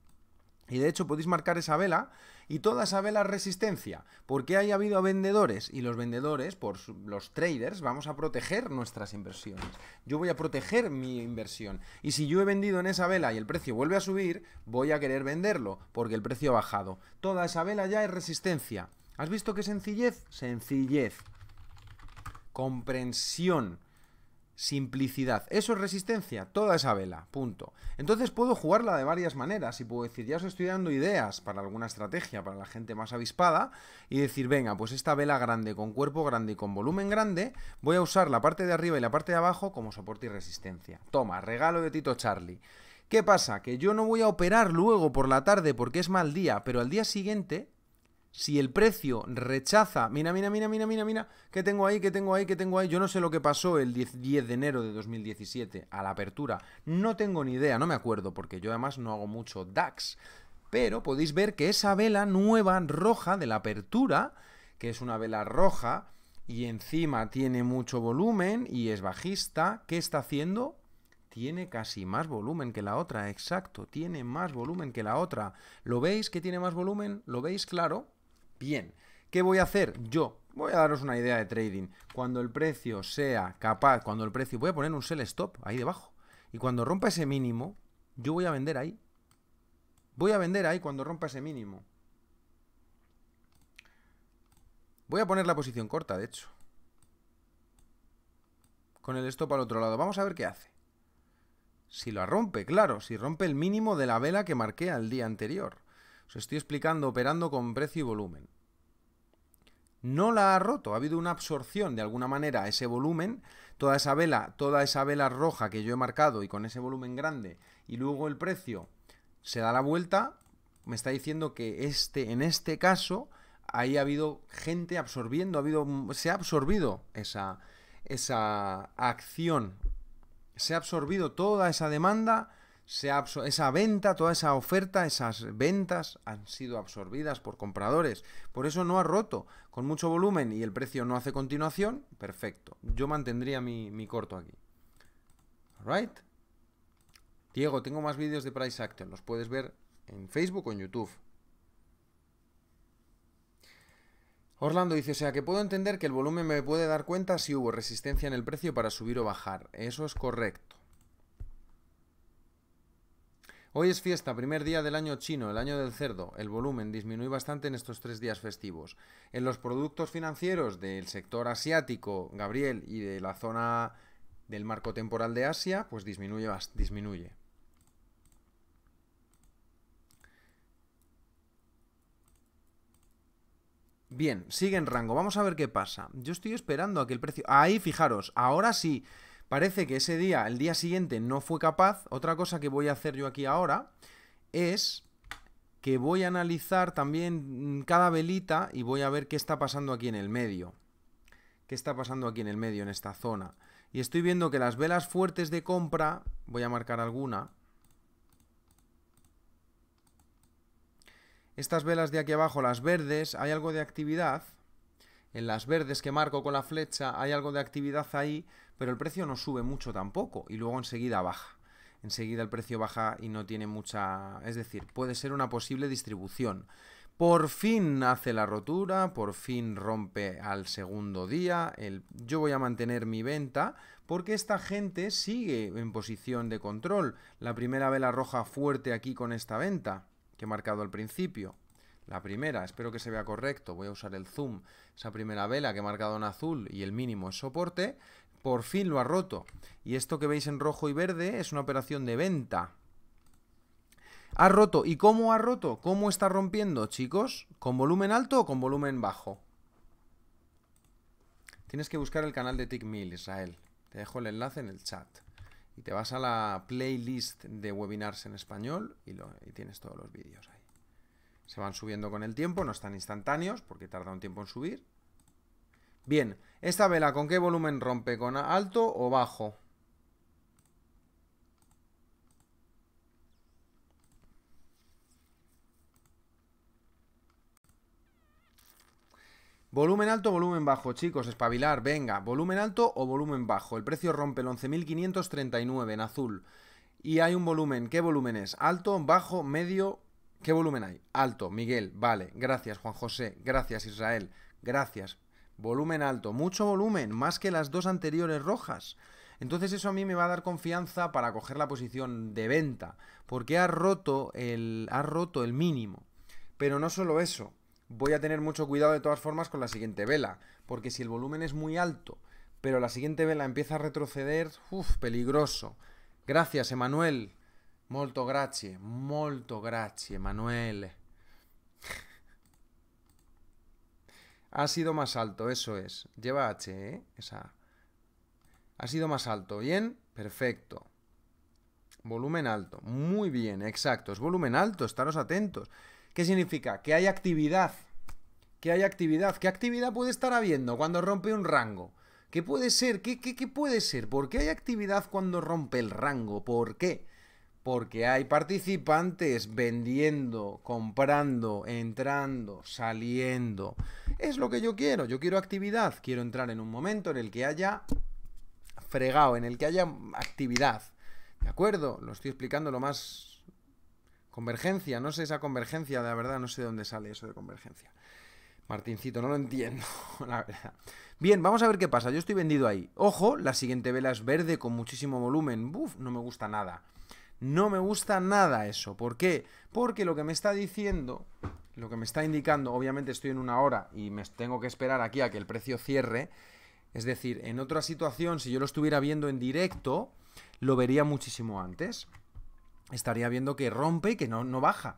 Y de hecho podéis marcar esa vela y toda esa vela es resistencia, porque haya habido vendedores y los vendedores, por los traders, vamos a proteger nuestras inversiones. Yo voy a proteger mi inversión y si yo he vendido en esa vela y el precio vuelve a subir, voy a querer venderlo porque el precio ha bajado. Toda esa vela ya es resistencia. ¿Has visto qué sencillez? Sencillez. Comprensión simplicidad. Eso es resistencia, toda esa vela, punto. Entonces puedo jugarla de varias maneras y puedo decir, ya os estoy dando ideas para alguna estrategia para la gente más avispada y decir, venga, pues esta vela grande, con cuerpo grande y con volumen grande, voy a usar la parte de arriba y la parte de abajo como soporte y resistencia. Toma, regalo de Tito Charlie. ¿Qué pasa? Que yo no voy a operar luego por la tarde porque es mal día, pero al día siguiente si el precio rechaza, mira, mira, mira, mira, mira, mira, ¿Qué tengo ahí, ¿Qué tengo ahí, ¿Qué tengo ahí. Yo no sé lo que pasó el 10, de enero de 2017 a la apertura. No tengo ni idea, no me acuerdo, porque yo además no hago mucho DAX. Pero podéis ver que esa vela nueva roja de la apertura, que es una vela roja y encima tiene mucho volumen y es bajista, ¿qué está haciendo? tiene casi más volumen que la otra, exacto, tiene más volumen que la otra. ¿Lo veis que tiene más volumen? ¿Lo veis claro? bien. ¿Qué voy a hacer? Yo voy a daros una idea de trading. Cuando el precio sea capaz, cuando el precio... Voy a poner un sell stop ahí debajo. Y cuando rompa ese mínimo, yo voy a vender ahí. Voy a vender ahí cuando rompa ese mínimo. Voy a poner la posición corta, de hecho. Con el stop al otro lado. Vamos a ver qué hace. Si lo rompe, claro. Si rompe el mínimo de la vela que marqué al día anterior. Os estoy explicando operando con precio y volumen. No la ha roto, ha habido una absorción de alguna manera ese volumen, toda esa vela, toda esa vela roja que yo he marcado y con ese volumen grande y luego el precio se da la vuelta, me está diciendo que este en este caso ahí ha habido gente absorbiendo, ha habido se ha absorbido esa esa acción se ha absorbido toda esa demanda esa venta, toda esa oferta, esas ventas han sido absorbidas por compradores. Por eso no ha roto. Con mucho volumen y el precio no hace continuación, perfecto. Yo mantendría mi, corto aquí. right Diego, tengo más vídeos de Price Action, Los puedes ver en Facebook o en YouTube. Orlando dice, o sea que puedo entender que el volumen me puede dar cuenta si hubo resistencia en el precio para subir o bajar. Eso es correcto. Hoy es fiesta, primer día del año chino, el año del cerdo. El volumen disminuye bastante en estos tres días festivos. En los productos financieros del sector asiático, Gabriel, y de la zona del marco temporal de Asia, pues disminuye. disminuye. Bien, sigue en rango. Vamos a ver qué pasa. Yo estoy esperando a que el precio... Ahí, fijaros, ahora sí. Parece que ese día, el día siguiente, no fue capaz. Otra cosa que voy a hacer yo aquí ahora es que voy a analizar también cada velita y voy a ver qué está pasando aquí en el medio. ¿Qué está pasando aquí en el medio, en esta zona? Y estoy viendo que las velas fuertes de compra, voy a marcar alguna. Estas velas de aquí abajo, las verdes, hay algo de actividad. En las verdes que marco con la flecha hay algo de actividad ahí, pero el precio no sube mucho tampoco y luego enseguida baja. Enseguida el precio baja y no tiene mucha... Es decir, puede ser una posible distribución. Por fin hace la rotura, por fin rompe al segundo día. yo voy a mantener mi venta porque esta gente sigue en posición de control. La primera vela roja fuerte aquí con esta venta que he marcado al principio. La primera, espero que se vea correcto, voy a usar el zoom, esa primera vela que he marcado en azul y el mínimo es soporte, por fin lo ha roto. Y esto que veis en rojo y verde es una operación de venta. Ha roto. ¿Y cómo ha roto? ¿Cómo está rompiendo, chicos? ¿Con volumen alto o con volumen bajo? Tienes que buscar el canal de TickMill, Israel. Te dejo el enlace en el chat. Y te vas a la playlist de webinars en español y, lo, y tienes todos los vídeos ahí se van subiendo con el tiempo, no están instantáneos porque tarda un tiempo en subir. Bien, ¿esta vela con qué volumen rompe? ¿Con alto o bajo? Volumen alto, volumen bajo, chicos, espabilar, venga, volumen alto o volumen bajo. El precio rompe el 11.539 en azul. Y hay un volumen, ¿qué volumen es? ¿Alto, bajo, medio ¿Qué volumen hay? Alto, Miguel, vale. Gracias, Juan José. Gracias, Israel. Gracias. Volumen alto, mucho volumen, más que las dos anteriores rojas. Entonces eso a mí me va a dar confianza para coger la posición de venta, porque ha roto el, ha roto el mínimo. Pero no solo eso, voy a tener mucho cuidado de todas formas con la siguiente vela, porque si el volumen es muy alto, pero la siguiente vela empieza a retroceder, uff, peligroso. Gracias, Emanuel. Molto grazie, molto grazie, Manuel. ha sido más alto, eso es. Lleva H, ¿eh? Esa. Ha sido más alto, ¿bien? Perfecto. Volumen alto, muy bien, exacto. Es volumen alto, estaros atentos. ¿Qué significa? Que hay actividad. Que hay actividad. ¿Qué actividad puede estar habiendo cuando rompe un rango? ¿Qué puede ser? ¿Qué, qué, qué puede ser? ¿Por qué hay actividad cuando rompe el rango? ¿Por qué? porque hay participantes vendiendo, comprando, entrando, saliendo. Es lo que yo quiero, yo quiero actividad, quiero entrar en un momento en el que haya fregado, en el que haya actividad. ¿De acuerdo? Lo estoy explicando lo más... Convergencia, no sé esa convergencia, la verdad no sé de dónde sale eso de convergencia. Martincito, no lo entiendo, la verdad. Bien, vamos a ver qué pasa. Yo estoy vendido ahí. Ojo, la siguiente vela es verde con muchísimo volumen. Buf, no me gusta nada. No me gusta nada eso. ¿Por qué? Porque lo que me está diciendo, lo que me está indicando, obviamente estoy en una hora y me tengo que esperar aquí a que el precio cierre. Es decir, en otra situación, si yo lo estuviera viendo en directo, lo vería muchísimo antes. Estaría viendo que rompe y que no, no baja.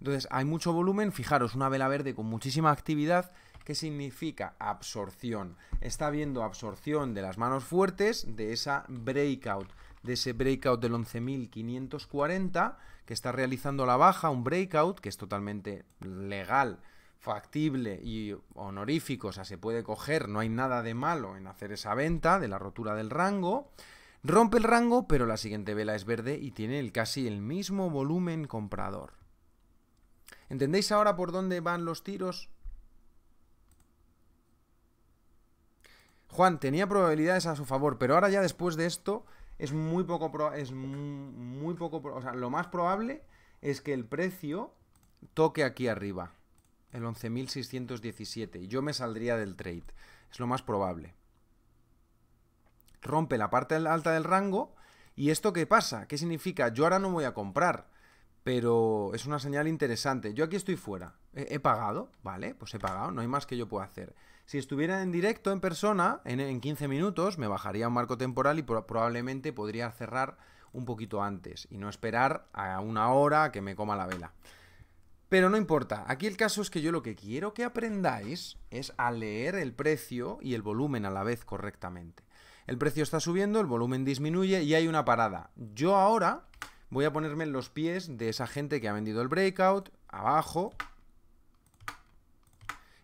Entonces, hay mucho volumen. Fijaros, una vela verde con muchísima actividad. ¿Qué significa? Absorción. Está viendo absorción de las manos fuertes de esa breakout de ese breakout del 11.540 que está realizando la baja, un breakout que es totalmente legal, factible y honorífico, o sea, se puede coger, no hay nada de malo en hacer esa venta de la rotura del rango. Rompe el rango, pero la siguiente vela es verde y tiene casi el mismo volumen comprador. ¿Entendéis ahora por dónde van los tiros? Juan, tenía probabilidades a su favor, pero ahora ya después de esto es muy poco probable. es muy, poco, o sea, lo más probable es que el precio toque aquí arriba, el 11.617, y yo me saldría del trade, es lo más probable. Rompe la parte alta del rango, ¿y esto qué pasa? ¿Qué significa? Yo ahora no voy a comprar, pero es una señal interesante. Yo aquí estoy fuera, he pagado, ¿vale? Pues he pagado, no hay más que yo pueda hacer. Si estuviera en directo, en persona, en, 15 minutos, me bajaría un marco temporal y probablemente podría cerrar un poquito antes y no esperar a una hora que me coma la vela. Pero no importa, aquí el caso es que yo lo que quiero que aprendáis es a leer el precio y el volumen a la vez correctamente. El precio está subiendo, el volumen disminuye y hay una parada. Yo ahora voy a ponerme en los pies de esa gente que ha vendido el breakout, abajo,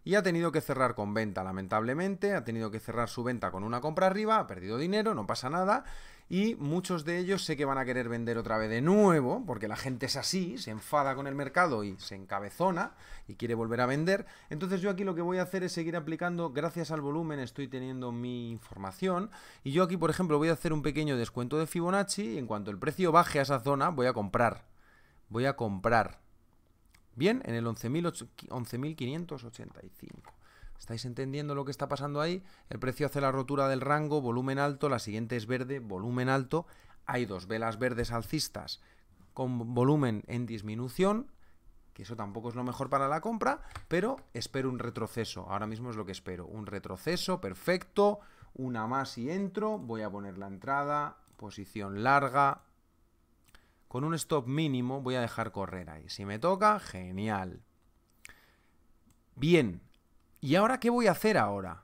y ha tenido que cerrar con venta, lamentablemente, ha tenido que cerrar su venta con una compra arriba, ha perdido dinero, no pasa nada, y muchos de ellos sé que van a querer vender otra vez de nuevo, porque la gente es así, se enfada con el mercado y se encabezona y quiere volver a vender. Entonces yo aquí lo que voy a hacer es seguir aplicando, gracias al volumen estoy teniendo mi información, y yo aquí, por ejemplo, voy a hacer un pequeño descuento de Fibonacci, y en cuanto el precio baje a esa zona, voy a comprar. Voy a comprar Bien, en el 11.585. ¿Estáis entendiendo lo que está pasando ahí? El precio hace la rotura del rango, volumen alto, la siguiente es verde, volumen alto. Hay dos velas verdes alcistas con volumen en disminución, que eso tampoco es lo mejor para la compra, pero espero un retroceso. Ahora mismo es lo que espero. Un retroceso, perfecto. Una más y entro. Voy a poner la entrada, posición larga, con un stop mínimo voy a dejar correr ahí. Si me toca, genial. Bien. ¿Y ahora qué voy a hacer ahora?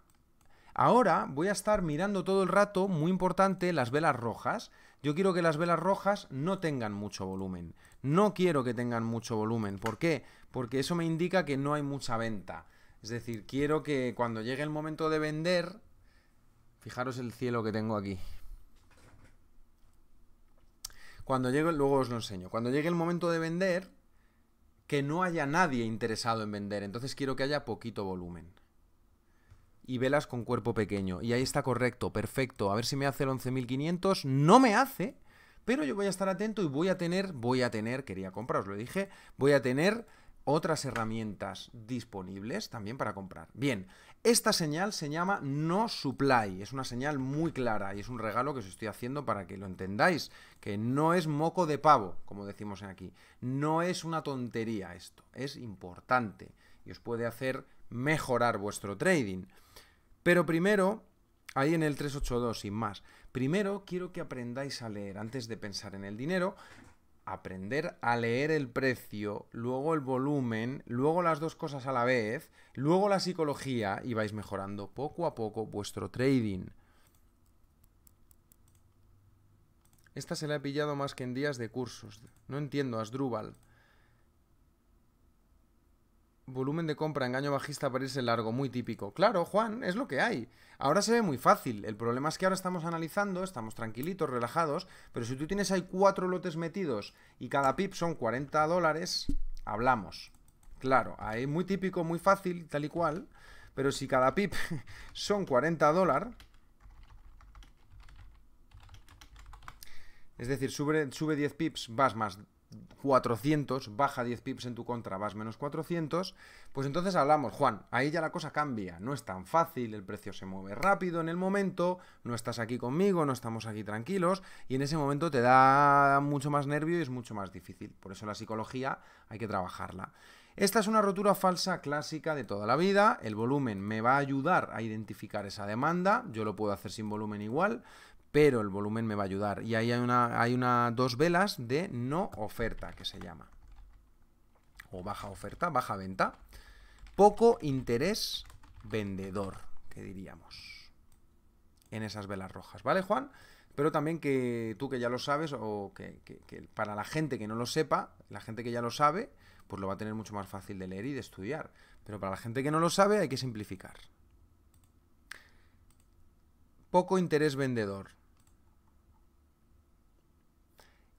Ahora voy a estar mirando todo el rato, muy importante, las velas rojas. Yo quiero que las velas rojas no tengan mucho volumen. No quiero que tengan mucho volumen. ¿Por qué? Porque eso me indica que no hay mucha venta. Es decir, quiero que cuando llegue el momento de vender... Fijaros el cielo que tengo aquí. Cuando llegue, luego os lo enseño. Cuando llegue el momento de vender, que no haya nadie interesado en vender. Entonces quiero que haya poquito volumen. Y velas con cuerpo pequeño. Y ahí está correcto, perfecto. A ver si me hace el 11.500. No me hace, pero yo voy a estar atento y voy a tener, voy a tener, quería comprar, os lo dije, voy a tener otras herramientas disponibles también para comprar. Bien, esta señal se llama no supply, es una señal muy clara y es un regalo que os estoy haciendo para que lo entendáis, que no es moco de pavo, como decimos aquí, no es una tontería esto, es importante y os puede hacer mejorar vuestro trading. Pero primero, ahí en el 382 sin más, primero quiero que aprendáis a leer antes de pensar en el dinero, aprender a leer el precio, luego el volumen, luego las dos cosas a la vez, luego la psicología y vais mejorando poco a poco vuestro trading. Esta se la he pillado más que en días de cursos. No entiendo, Asdrúbal. Volumen de compra, engaño bajista para largo, muy típico. Claro, Juan, es lo que hay. Ahora se ve muy fácil. El problema es que ahora estamos analizando, estamos tranquilitos, relajados, pero si tú tienes ahí cuatro lotes metidos y cada pip son 40 dólares, hablamos. Claro, ahí muy típico, muy fácil, tal y cual. Pero si cada pip son 40 dólares, es decir, sube, sube 10 pips, vas más 400, baja 10 pips en tu contra, vas menos 400, pues entonces hablamos, Juan, ahí ya la cosa cambia, no es tan fácil, el precio se mueve rápido en el momento, no estás aquí conmigo, no estamos aquí tranquilos, y en ese momento te da mucho más nervio y es mucho más difícil. Por eso la psicología hay que trabajarla. Esta es una rotura falsa clásica de toda la vida, el volumen me va a ayudar a identificar esa demanda, yo lo puedo hacer sin volumen igual, pero el volumen me va a ayudar. Y ahí hay, una, hay una, dos velas de no oferta, que se llama. O baja oferta, baja venta. Poco interés vendedor, que diríamos. En esas velas rojas, ¿vale, Juan? Pero también que tú que ya lo sabes, o que, que para la gente que no lo sepa, la gente que ya lo sabe, pues lo va a tener mucho más fácil de leer y de estudiar. Pero para la gente que no lo sabe, hay que simplificar. Poco interés vendedor.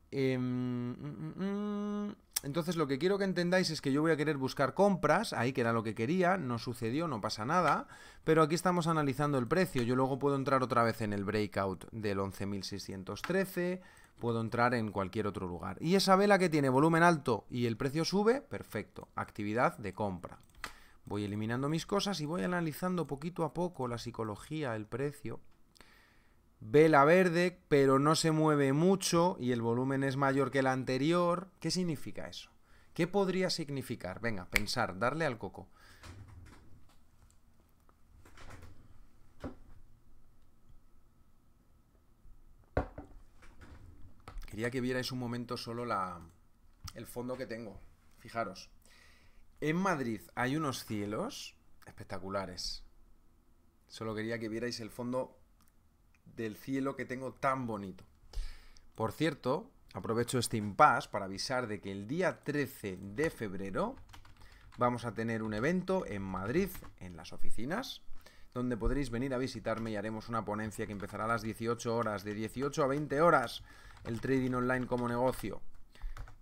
Em, mm, mm, mm. Entonces lo que quiero que entendáis es que yo voy a querer buscar compras, ahí que era lo que quería, no sucedió, no pasa nada, pero aquí estamos analizando el precio, yo luego puedo entrar otra vez en el breakout del 11.613, puedo entrar en cualquier otro lugar. Y esa vela que tiene volumen alto y el precio sube, perfecto, actividad de compra. Voy eliminando mis cosas y voy analizando poquito a poco la psicología, el precio vela verde, pero no se mueve mucho y el volumen es mayor que el anterior. ¿Qué significa eso? ¿Qué podría significar? Venga, pensar, darle al coco. Quería que vierais un momento solo la, el fondo que tengo. Fijaros. En Madrid hay unos cielos espectaculares. Solo quería que vierais el fondo del cielo que tengo tan bonito. Por cierto, aprovecho este impasse para avisar de que el día 13 de febrero vamos a tener un evento en Madrid, en las oficinas, donde podréis venir a visitarme y haremos una ponencia que empezará a las 18 horas, de 18 a 20 horas, el trading online como negocio.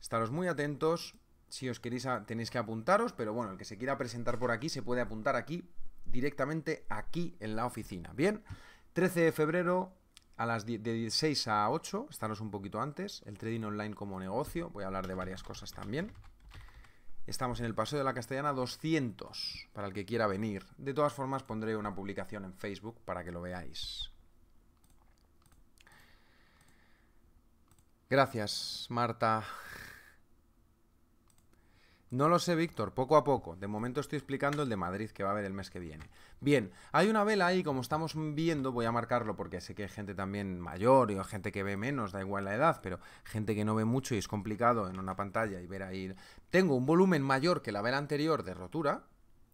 Estaros muy atentos, si os queréis tenéis que apuntaros, pero bueno, el que se quiera presentar por aquí se puede apuntar aquí, directamente aquí en la oficina. Bien. 13 de febrero a las de 16 a 8, estaros un poquito antes, el trading online como negocio, voy a hablar de varias cosas también. Estamos en el Paseo de la Castellana 200, para el que quiera venir. De todas formas, pondré una publicación en Facebook para que lo veáis. Gracias, Marta. No lo sé, Víctor, poco a poco. De momento estoy explicando el de Madrid que va a haber el mes que viene. Bien, hay una vela ahí, como estamos viendo, voy a marcarlo porque sé que hay gente también mayor y gente que ve menos, da igual la edad, pero gente que no ve mucho y es complicado en una pantalla y ver ahí. Tengo un volumen mayor que la vela anterior de rotura,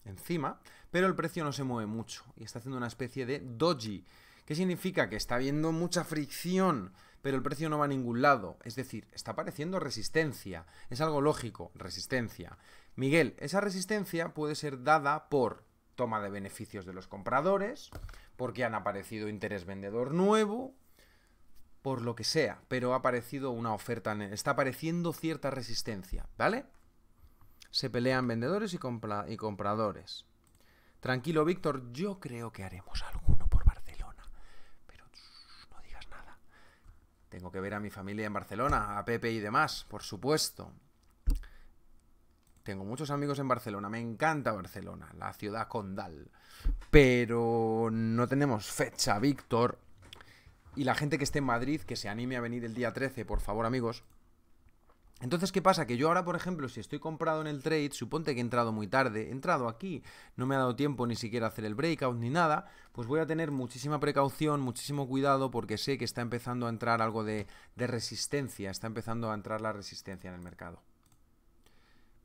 encima, pero el precio no se mueve mucho y está haciendo una especie de doji, que significa que está habiendo mucha fricción pero el precio no va a ningún lado. Es decir, está apareciendo resistencia. Es algo lógico, resistencia. Miguel, esa resistencia puede ser dada por toma de beneficios de los compradores, porque han aparecido interés vendedor nuevo, por lo que sea, pero ha aparecido una oferta, está apareciendo cierta resistencia, ¿vale? Se pelean vendedores y, y compradores. Tranquilo, Víctor, yo creo que haremos alguno Tengo que ver a mi familia en Barcelona, a Pepe y demás, por supuesto. Tengo muchos amigos en Barcelona, me encanta Barcelona, la ciudad condal. Pero no tenemos fecha, Víctor. Y la gente que esté en Madrid, que se anime a venir el día 13, por favor amigos, entonces, ¿qué pasa? Que yo ahora, por ejemplo, si estoy comprado en el trade, suponte que he entrado muy tarde, he entrado aquí, no me ha dado tiempo ni siquiera hacer el breakout ni nada, pues voy a tener muchísima precaución, muchísimo cuidado, porque sé que está empezando a entrar algo de, de resistencia, está empezando a entrar la resistencia en el mercado.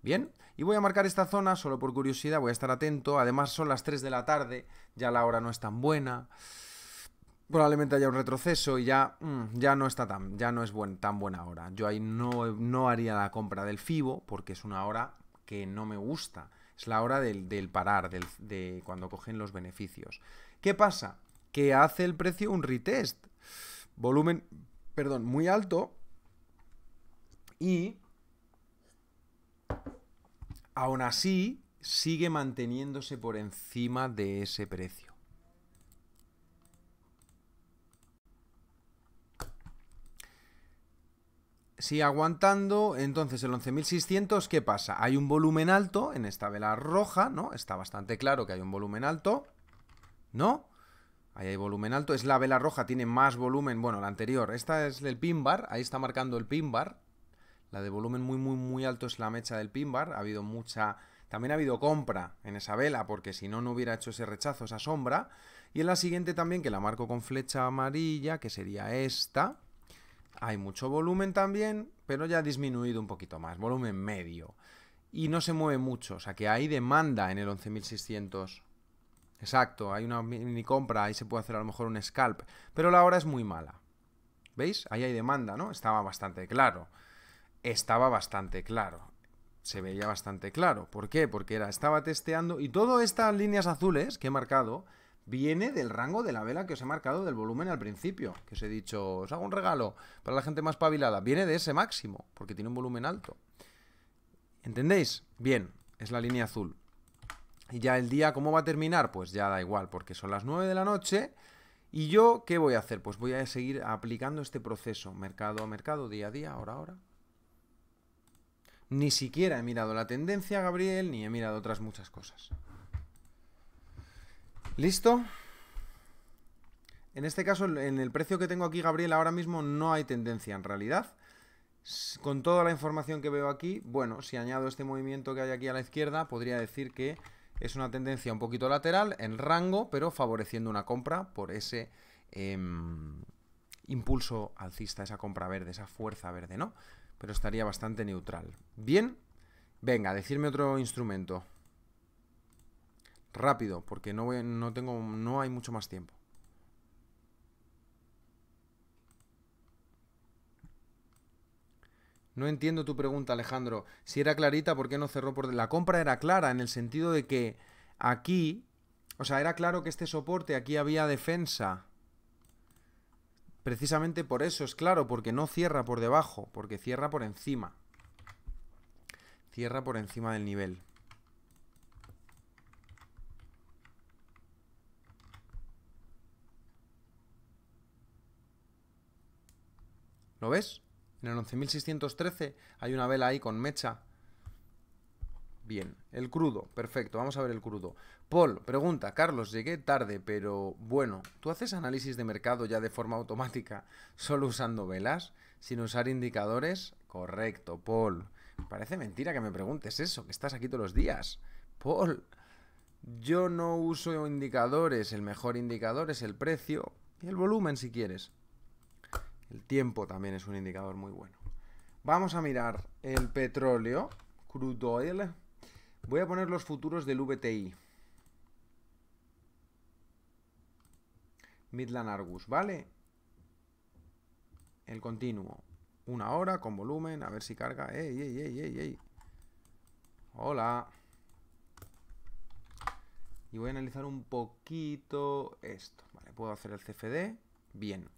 Bien, y voy a marcar esta zona solo por curiosidad, voy a estar atento, además son las 3 de la tarde, ya la hora no es tan buena probablemente haya un retroceso y ya, mm, ya no está tan, ya no es tan buena hora. Yo ahí no, haría la compra del FIBO porque es una hora que no me gusta. Es la hora del, parar, de cuando cogen los beneficios. ¿Qué pasa? Que hace el precio un retest. Volumen, perdón, muy alto. Y aún así sigue manteniéndose por encima de ese precio. Si aguantando. Entonces, el 11.600, ¿qué pasa? Hay un volumen alto en esta vela roja, ¿no? Está bastante claro que hay un volumen alto, ¿no? Ahí hay volumen alto. Es la vela roja, tiene más volumen. Bueno, la anterior. Esta es el pin bar. Ahí está marcando el pin bar. La de volumen muy, muy, muy alto es la mecha del pin bar. Ha habido mucha... También ha habido compra en esa vela, porque si no, no hubiera hecho ese rechazo, esa sombra. Y en la siguiente también, que la marco con flecha amarilla, que sería esta, hay mucho volumen también, pero ya ha disminuido un poquito más, volumen medio. Y no se mueve mucho, o sea que hay demanda en el 11600. Exacto, hay una mini compra, ahí se puede hacer a lo mejor un scalp, pero la hora es muy mala. ¿Veis? Ahí hay demanda, ¿no? Estaba bastante claro. Estaba bastante claro. Se veía bastante claro. ¿Por qué? Porque era, estaba testeando y todas estas líneas azules que he marcado viene del rango de la vela que os he marcado del volumen al principio, que os he dicho, os hago un regalo para la gente más pavilada. Viene de ese máximo, porque tiene un volumen alto. ¿Entendéis? Bien, es la línea azul. Y ya el día, ¿cómo va a terminar? Pues ya da igual, porque son las 9 de la noche. ¿Y yo qué voy a hacer? Pues voy a seguir aplicando este proceso, mercado a mercado, día a día, hora a hora. Ni siquiera he mirado la tendencia, Gabriel, ni he mirado otras muchas cosas. ¿Listo? En este caso, en el precio que tengo aquí, Gabriel, ahora mismo no hay tendencia en realidad. Con toda la información que veo aquí, bueno, si añado este movimiento que hay aquí a la izquierda, podría decir que es una tendencia un poquito lateral, en rango, pero favoreciendo una compra por ese em, impulso alcista, esa compra verde, esa fuerza verde, ¿no? Pero estaría bastante neutral. Bien, venga, decirme otro instrumento. Rápido, porque no, no, tengo, no hay mucho más tiempo. No entiendo tu pregunta, Alejandro. Si era clarita, ¿por qué no cerró por la compra era clara en el sentido de que aquí, o sea, era claro que este soporte aquí había defensa. Precisamente por eso es claro, porque no cierra por debajo, porque cierra por encima. Cierra por encima del nivel. ¿Lo ves? En el 11.613 hay una vela ahí con mecha. Bien, el crudo, perfecto, vamos a ver el crudo. Paul pregunta, Carlos, llegué tarde, pero bueno, ¿tú haces análisis de mercado ya de forma automática solo usando velas, sin usar indicadores? Correcto, Paul. Parece mentira que me preguntes eso, que estás aquí todos los días. Paul, yo no uso indicadores, el mejor indicador es el precio y el volumen si quieres. El tiempo también es un indicador muy bueno. Vamos a mirar el petróleo, crudo, oil. Voy a poner los futuros del VTI. Midland Argus, ¿vale? El continuo. Una hora con volumen, a ver si carga. ¡Ey, ey, ey, ey, ey! Hola. Y voy a analizar un poquito esto. Vale, puedo hacer el CFD. Bien.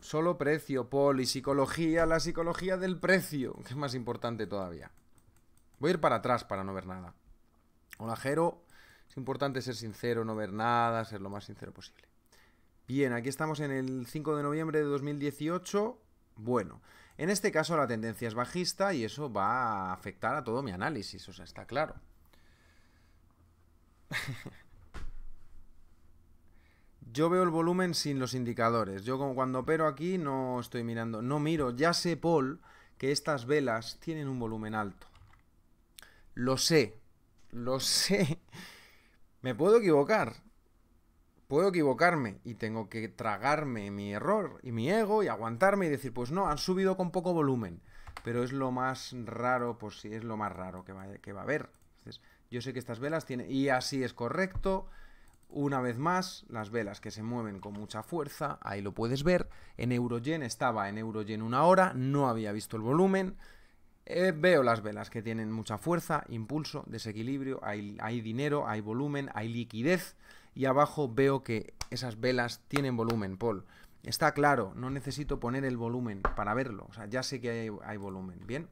Solo precio, poli, psicología, la psicología del precio, que es más importante todavía. Voy a ir para atrás para no ver nada. Hola, Jero. Es importante ser sincero, no ver nada, ser lo más sincero posible. Bien, aquí estamos en el 5 de noviembre de 2018. Bueno, en este caso la tendencia es bajista y eso va a afectar a todo mi análisis, o sea, está claro. Yo veo el volumen sin los indicadores. Yo cuando opero aquí no estoy mirando, no miro. Ya sé, Paul, que estas velas tienen un volumen alto. Lo sé, lo sé. Me puedo equivocar. Puedo equivocarme y tengo que tragarme mi error y mi ego y aguantarme y decir, pues no, han subido con poco volumen. Pero es lo más raro, pues si es lo más raro que va, que va a haber. yo sé que estas velas tienen... Y así es correcto. Una vez más, las velas que se mueven con mucha fuerza, ahí lo puedes ver. En Eurogen estaba en Eurogen una hora, no había visto el volumen. Eh, veo las velas que tienen mucha fuerza, impulso, desequilibrio, hay, dinero, hay volumen, hay liquidez. Y abajo veo que esas velas tienen volumen, Paul. Está claro, no necesito poner el volumen para verlo. O sea, ya sé que hay, volumen, ¿bien?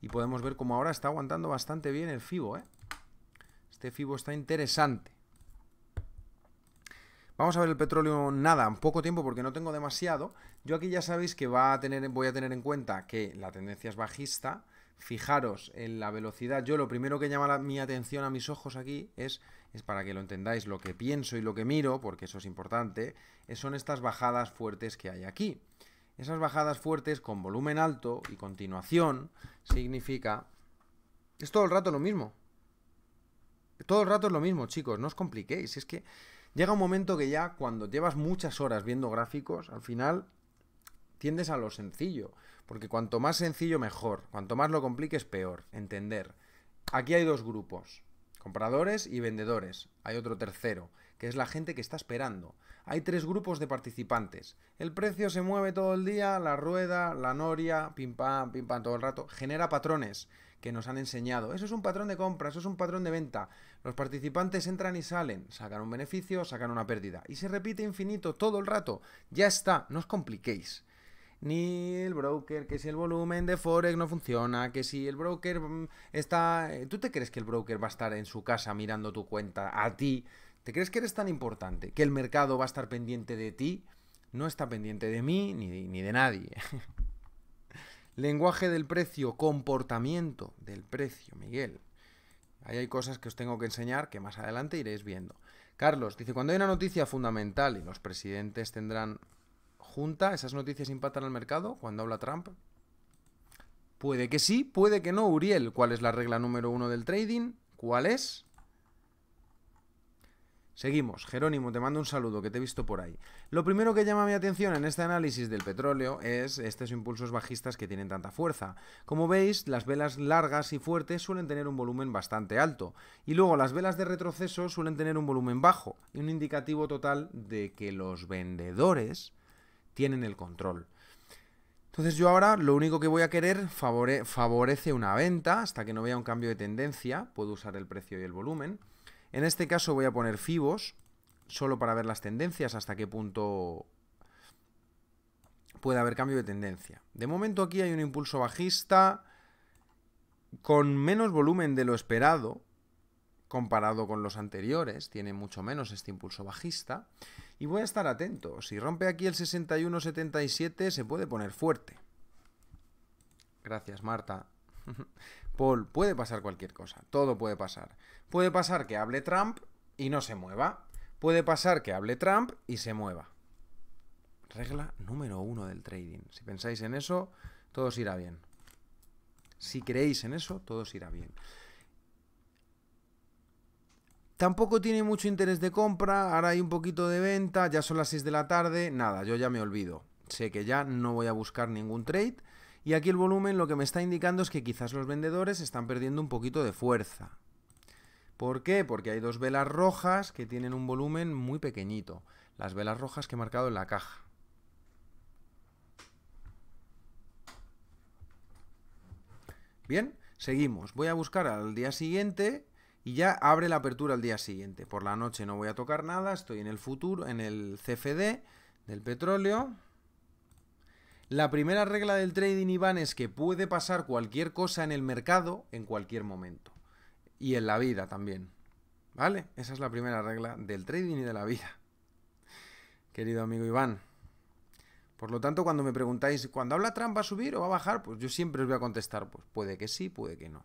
Y podemos ver cómo ahora está aguantando bastante bien el FIBO, ¿eh? Este FIBO está interesante. Vamos a ver el petróleo nada, en poco tiempo porque no tengo demasiado. Yo aquí ya sabéis que va a tener, voy a tener en cuenta que la tendencia es bajista. Fijaros en la velocidad. Yo lo primero que llama mi atención a mis ojos aquí es, es para que lo entendáis, lo que pienso y lo que miro, porque eso es importante, son estas bajadas fuertes que hay aquí. Esas bajadas fuertes con volumen alto y continuación significa... Es todo el rato lo mismo. Todo el rato es lo mismo, chicos, no os compliquéis. Es que llega un momento que ya cuando llevas muchas horas viendo gráficos, al final tiendes a lo sencillo, porque cuanto más sencillo mejor, cuanto más lo compliques peor, entender. Aquí hay dos grupos, compradores y vendedores. Hay otro tercero, que es la gente que está esperando. Hay tres grupos de participantes. El precio se mueve todo el día, la rueda, la noria, pim pam, pim pam todo el rato. Genera patrones que nos han enseñado. Eso es un patrón de compra, eso es un patrón de venta. Los participantes entran y salen, sacan un beneficio, sacan una pérdida. Y se repite infinito todo el rato. Ya está, no os compliquéis. Ni el broker, que si el volumen de Forex no funciona, que si el broker mm, está... Eh, ¿Tú te crees que el broker va a estar en su casa mirando tu cuenta a ti? ¿Te crees que eres tan importante? ¿Que el mercado va a estar pendiente de ti? No está pendiente de mí ni de, ni de nadie. Lenguaje del precio, comportamiento del precio, Miguel. Ahí hay cosas que os tengo que enseñar que más adelante iréis viendo. Carlos dice, cuando hay una noticia fundamental y los presidentes tendrán junta, ¿esas noticias impactan al mercado cuando habla Trump? Puede que sí, puede que no. Uriel, ¿cuál es la regla número uno del trading? ¿Cuál es? Seguimos. Jerónimo, te mando un saludo que te he visto por ahí. Lo primero que llama mi atención en este análisis del petróleo es estos impulsos bajistas que tienen tanta fuerza. Como veis, las velas largas y fuertes suelen tener un volumen bastante alto y luego las velas de retroceso suelen tener un volumen bajo, y un indicativo total de que los vendedores tienen el control. Entonces yo ahora lo único que voy a querer favorece una venta hasta que no vea un cambio de tendencia, puedo usar el precio y el volumen. En este caso voy a poner Fibos, solo para ver las tendencias, hasta qué punto puede haber cambio de tendencia. De momento aquí hay un impulso bajista con menos volumen de lo esperado, comparado con los anteriores, tiene mucho menos este impulso bajista. Y voy a estar atento, si rompe aquí el 61.77 se puede poner fuerte. Gracias Marta. Paul, puede pasar cualquier cosa, todo puede pasar. Puede pasar que hable Trump y no se mueva. Puede pasar que hable Trump y se mueva. Regla número uno del trading. Si pensáis en eso, todo irá bien. Si creéis en eso, todo irá bien. Tampoco tiene mucho interés de compra, ahora hay un poquito de venta, ya son las 6 de la tarde, nada, yo ya me olvido. Sé que ya no voy a buscar ningún trade, y aquí el volumen lo que me está indicando es que quizás los vendedores están perdiendo un poquito de fuerza. ¿Por qué? Porque hay dos velas rojas que tienen un volumen muy pequeñito. Las velas rojas que he marcado en la caja. Bien, seguimos. Voy a buscar al día siguiente y ya abre la apertura al día siguiente. Por la noche no voy a tocar nada, estoy en el futuro, en el CFD del petróleo. La primera regla del trading, Iván, es que puede pasar cualquier cosa en el mercado en cualquier momento. Y en la vida también. ¿Vale? Esa es la primera regla del trading y de la vida. Querido amigo Iván. Por lo tanto, cuando me preguntáis, ¿cuando habla Trump va a subir o va a bajar? Pues yo siempre os voy a contestar, pues puede que sí, puede que no.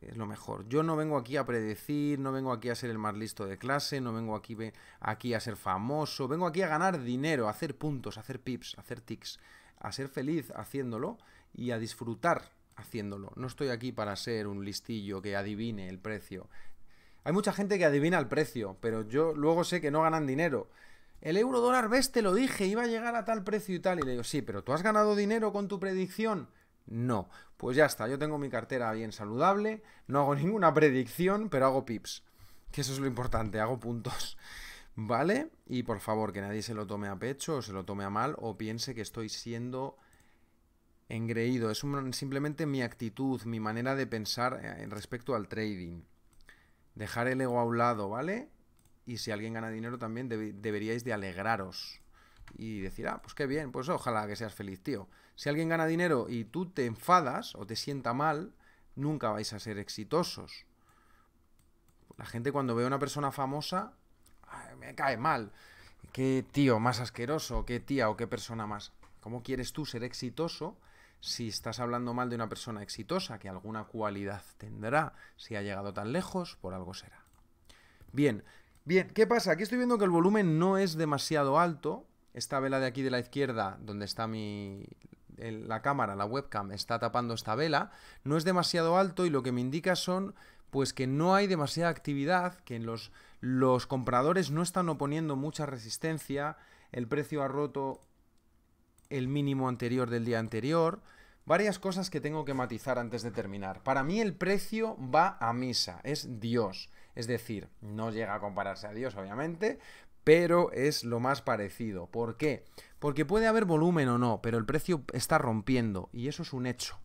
Es lo mejor. Yo no vengo aquí a predecir, no vengo aquí a ser el más listo de clase, no vengo aquí, aquí a ser famoso, vengo aquí a ganar dinero, a hacer puntos, a hacer pips, a hacer tics a ser feliz haciéndolo y a disfrutar haciéndolo. No estoy aquí para ser un listillo que adivine el precio. Hay mucha gente que adivina el precio, pero yo luego sé que no ganan dinero. El euro dólar, ves, te lo dije, iba a llegar a tal precio y tal. Y le digo, sí, pero ¿tú has ganado dinero con tu predicción? No. Pues ya está, yo tengo mi cartera bien saludable, no hago ninguna predicción, pero hago pips. Que eso es lo importante, hago puntos. ¿Vale? Y por favor, que nadie se lo tome a pecho o se lo tome a mal o piense que estoy siendo engreído. Es simplemente mi actitud, mi manera de pensar eh, respecto al trading. Dejar el ego a un lado, ¿vale? Y si alguien gana dinero también deberíais de alegraros y decir, ah, pues qué bien, pues ojalá que seas feliz, tío. Si alguien gana dinero y tú te enfadas o te sienta mal, nunca vais a ser exitosos. La gente cuando ve a una persona famosa me cae mal. Qué tío más asqueroso, qué tía o qué persona más. ¿Cómo quieres tú ser exitoso si estás hablando mal de una persona exitosa que alguna cualidad tendrá? Si ha llegado tan lejos, por algo será. Bien, bien, ¿qué pasa? Aquí estoy viendo que el volumen no es demasiado alto. Esta vela de aquí de la izquierda, donde está mi la cámara, la webcam, está tapando esta vela, no es demasiado alto y lo que me indica son pues que no hay demasiada actividad, que en los los compradores no están oponiendo mucha resistencia, el precio ha roto el mínimo anterior del día anterior. Varias cosas que tengo que matizar antes de terminar. Para mí el precio va a misa, es Dios. Es decir, no llega a compararse a Dios, obviamente, pero es lo más parecido. ¿Por qué? Porque puede haber volumen o no, pero el precio está rompiendo y eso es un hecho.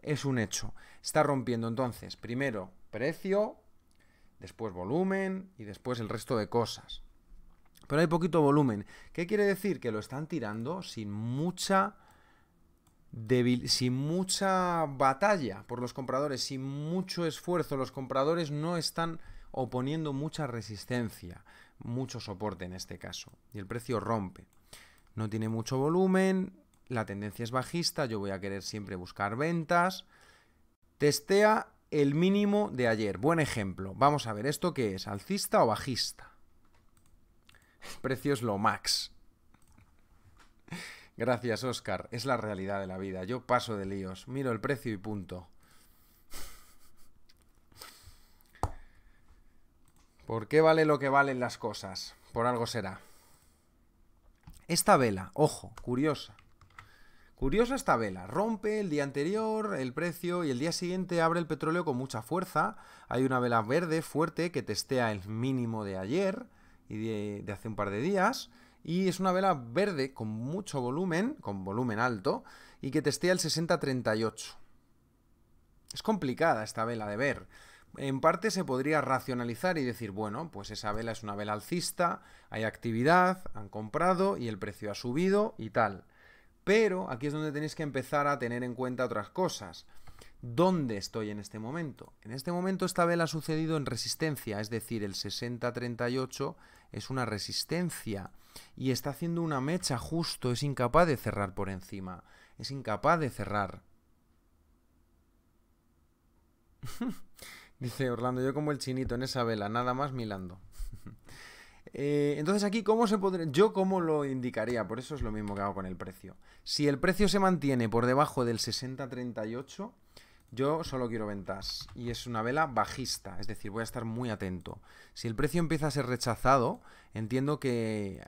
Es un hecho. Está rompiendo entonces, primero, precio, después volumen y después el resto de cosas. Pero hay poquito volumen. ¿Qué quiere decir? Que lo están tirando sin mucha débil, sin mucha batalla por los compradores, sin mucho esfuerzo. Los compradores no están oponiendo mucha resistencia, mucho soporte en este caso. Y el precio rompe. No tiene mucho volumen, la tendencia es bajista, yo voy a querer siempre buscar ventas. Testea el mínimo de ayer. Buen ejemplo. Vamos a ver, ¿esto qué es? ¿Alcista o bajista? El precio es lo max. Gracias, Oscar. Es la realidad de la vida. Yo paso de líos. Miro el precio y punto. ¿Por qué vale lo que valen las cosas? Por algo será. Esta vela, ojo, curiosa. Curiosa esta vela, rompe el día anterior el precio y el día siguiente abre el petróleo con mucha fuerza. Hay una vela verde fuerte que testea el mínimo de ayer y de, hace un par de días. Y es una vela verde con mucho volumen, con volumen alto, y que testea el 60-38. Es complicada esta vela de ver. En parte se podría racionalizar y decir, bueno, pues esa vela es una vela alcista, hay actividad, han comprado y el precio ha subido y tal. Pero aquí es donde tenéis que empezar a tener en cuenta otras cosas. ¿Dónde estoy en este momento? En este momento esta vela ha sucedido en resistencia, es decir, el 6038 es una resistencia y está haciendo una mecha justo, es incapaz de cerrar por encima, es incapaz de cerrar. Dice Orlando, yo como el chinito en esa vela, nada más milando. Eh, entonces aquí, ¿cómo se podría...? Yo cómo lo indicaría, por eso es lo mismo que hago con el precio. Si el precio se mantiene por debajo del 6038, yo solo quiero ventas. Y es una vela bajista, es decir, voy a estar muy atento. Si el precio empieza a ser rechazado, entiendo que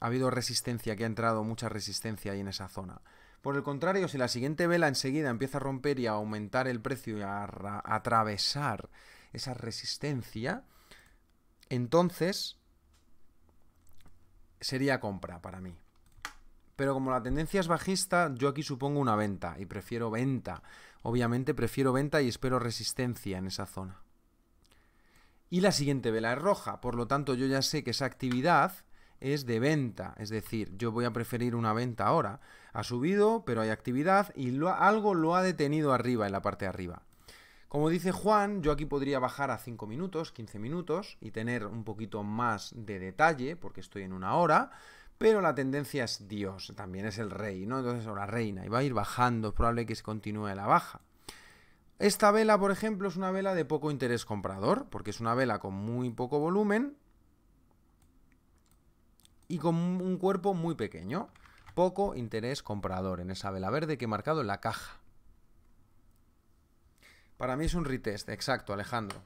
ha habido resistencia, que ha entrado mucha resistencia ahí en esa zona. Por el contrario, si la siguiente vela enseguida empieza a romper y a aumentar el precio y a atravesar esa resistencia, entonces sería compra para mí. Pero como la tendencia es bajista, yo aquí supongo una venta y prefiero venta. Obviamente prefiero venta y espero resistencia en esa zona. Y la siguiente vela es roja, por lo tanto yo ya sé que esa actividad es de venta, es decir, yo voy a preferir una venta ahora. Ha subido, pero hay actividad y algo lo ha detenido arriba, en la parte de arriba. Como dice Juan, yo aquí podría bajar a 5 minutos, 15 minutos y tener un poquito más de detalle, porque estoy en una hora, pero la tendencia es Dios, también es el rey, ¿no? Entonces, ahora reina, y va a ir bajando, es probable que se continúe la baja. Esta vela, por ejemplo, es una vela de poco interés comprador, porque es una vela con muy poco volumen y con un cuerpo muy pequeño. Poco interés comprador en esa vela verde que he marcado en la caja. Para mí es un retest, exacto, Alejandro.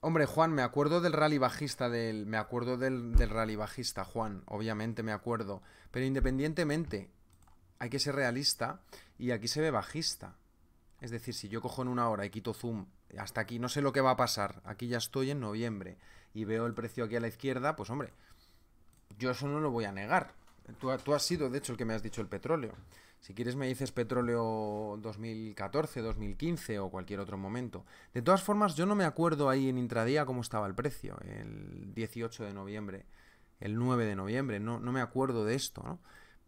Hombre, Juan, me acuerdo del rally bajista del. Me acuerdo del, del, rally bajista, Juan. Obviamente me acuerdo. Pero independientemente, hay que ser realista. Y aquí se ve bajista. Es decir, si yo cojo en una hora y quito zoom hasta aquí, no sé lo que va a pasar. Aquí ya estoy en noviembre. Y veo el precio aquí a la izquierda, pues hombre, yo eso no lo voy a negar. Tú, has sido, de hecho, el que me has dicho el petróleo. Si quieres me dices petróleo 2014, 2015 o cualquier otro momento. De todas formas, yo no me acuerdo ahí en intradía cómo estaba el precio, el 18 de noviembre, el 9 de noviembre, no, no me acuerdo de esto, ¿no?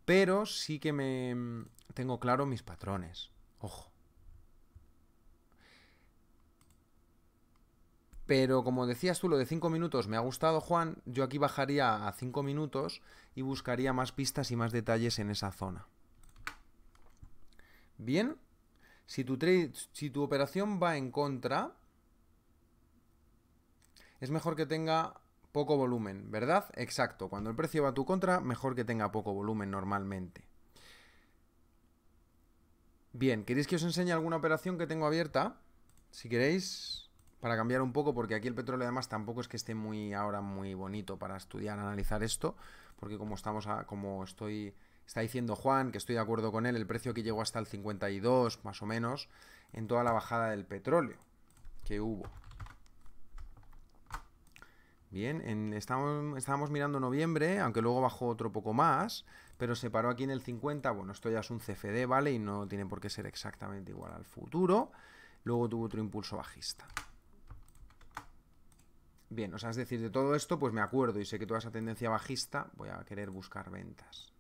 Pero sí que me mm, tengo claro mis patrones. Ojo, Pero como decías tú, lo de 5 minutos me ha gustado, Juan. Yo aquí bajaría a 5 minutos y buscaría más pistas y más detalles en esa zona. Bien, si tu, operación va en contra, es mejor que tenga poco volumen, ¿verdad? Exacto, cuando el precio va a tu contra, mejor que tenga poco volumen normalmente. Bien, ¿queréis que os enseñe alguna operación que tengo abierta? Si queréis, para cambiar un poco, porque aquí el petróleo además tampoco es que esté muy ahora muy bonito para estudiar, analizar esto, porque como estamos como estoy está diciendo Juan, que estoy de acuerdo con él, el precio que llegó hasta el 52 más o menos en toda la bajada del petróleo que hubo. Bien, estábamos, mirando noviembre, aunque luego bajó otro poco más, pero se paró aquí en el 50. Bueno, esto ya es un CFD, ¿vale? Y no tiene por qué ser exactamente igual al futuro. Luego tuvo otro impulso bajista. Bien, o sea, es decir, de todo esto, pues me acuerdo y sé que toda esa tendencia bajista voy a querer buscar ventas.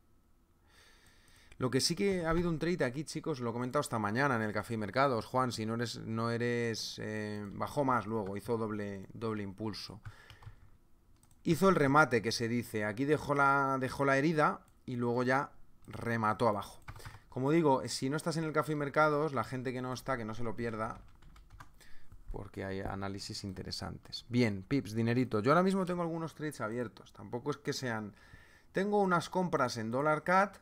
Lo que sí que ha habido un trade aquí, chicos, lo he comentado esta mañana en el Café y Mercados. Juan, si no eres, no eres, eh, bajó más luego, hizo doble, doble impulso. Hizo el remate que se dice, aquí dejó la, dejó la herida y luego ya remató abajo. Como digo, si no estás en el Café y Mercados, la gente que no está, que no se lo pierda, porque hay análisis interesantes. Bien, pips, dinerito. Yo ahora mismo tengo algunos trades abiertos, tampoco es que sean... Tengo unas compras en dólar cat.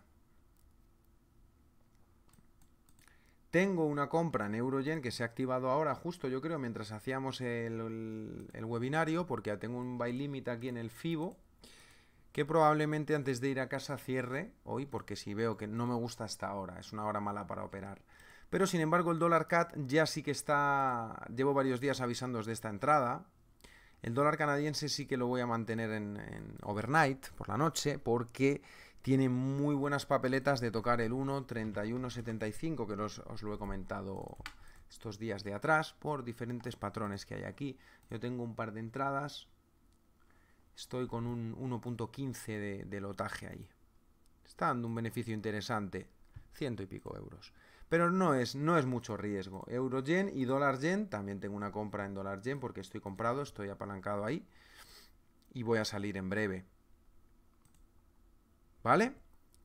Tengo una compra en Eurogen que se ha activado ahora, justo yo creo, mientras hacíamos el, webinario, porque ya tengo un buy limit aquí en el FIBO, que probablemente antes de ir a casa cierre hoy, porque si veo que no me gusta esta hora, es una hora mala para operar. Pero sin embargo el dólar CAT ya sí que está, llevo varios días avisándoos de esta entrada. El dólar canadiense sí que lo voy a mantener en, overnight, por la noche, porque tiene muy buenas papeletas de tocar el 1.3175, que os lo he comentado estos días de atrás, por diferentes patrones que hay aquí. Yo tengo un par de entradas, estoy con un 1.15 de, de lotaje ahí. Está dando un beneficio interesante, ciento y pico euros. Pero no es, no es mucho riesgo. Euro-yen y dólar-yen, también tengo una compra en dólar-yen porque estoy comprado, estoy apalancado ahí. Y voy a salir en breve. ¿Vale?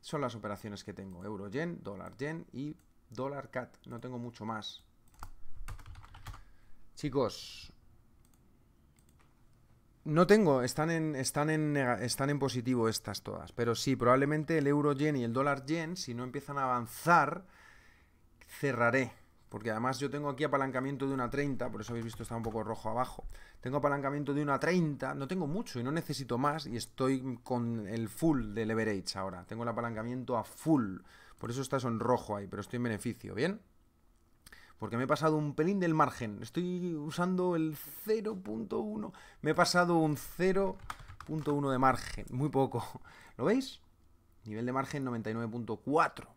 Son las operaciones que tengo. Euro-yen, dólar-yen y dólar-cat. No tengo mucho más. Chicos, no tengo, están en, están, están en positivo estas todas, pero sí, probablemente el euro yen y el dólar yen, si no empiezan a avanzar, cerraré, porque además yo tengo aquí apalancamiento de una 30, por eso habéis visto está un poco rojo abajo. Tengo apalancamiento de una 30, no tengo mucho y no necesito más y estoy con el full de leverage ahora. Tengo el apalancamiento a full, por eso está en rojo ahí, pero estoy en beneficio, ¿bien? Porque me he pasado un pelín del margen, estoy usando el 0.1, me he pasado un 0.1 de margen, muy poco. ¿Lo veis? Nivel de margen 99.4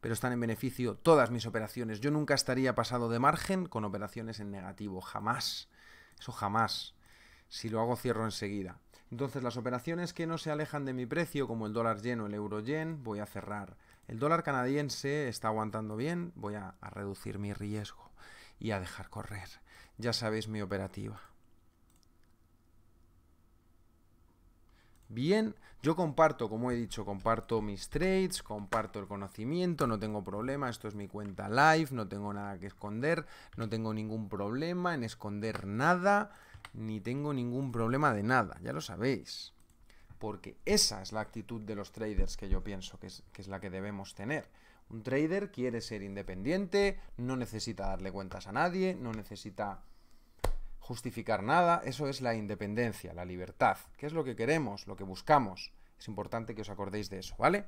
pero están en beneficio todas mis operaciones. Yo nunca estaría pasado de margen con operaciones en negativo, jamás. Eso jamás. Si lo hago cierro enseguida. Entonces las operaciones que no se alejan de mi precio, como el dólar yen o el euro yen, voy a cerrar. El dólar canadiense está aguantando bien, voy a, a reducir mi riesgo y a dejar correr. Ya sabéis mi operativa. bien. Yo comparto, como he dicho, comparto mis trades, comparto el conocimiento, no tengo problema, esto es mi cuenta live, no tengo nada que esconder, no tengo ningún problema en esconder nada, ni tengo ningún problema de nada, ya lo sabéis. Porque esa es la actitud de los traders que yo pienso que es, la que debemos tener. Un trader quiere ser independiente, no necesita darle cuentas a nadie, no necesita justificar nada, eso es la independencia, la libertad, que es lo que queremos, lo que buscamos. Es importante que os acordéis de eso, ¿vale?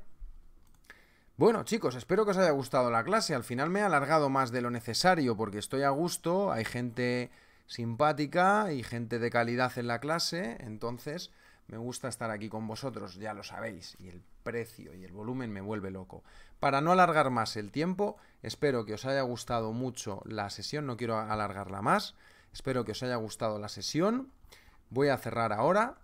Bueno, chicos, espero que os haya gustado la clase. Al final me he alargado más de lo necesario porque estoy a gusto, hay gente simpática y gente de calidad en la clase, entonces me gusta estar aquí con vosotros, ya lo sabéis, y el precio y el volumen me vuelve loco. Para no alargar más el tiempo, espero que os haya gustado mucho la sesión, no quiero alargarla más. Espero que os haya gustado la sesión. Voy a cerrar ahora.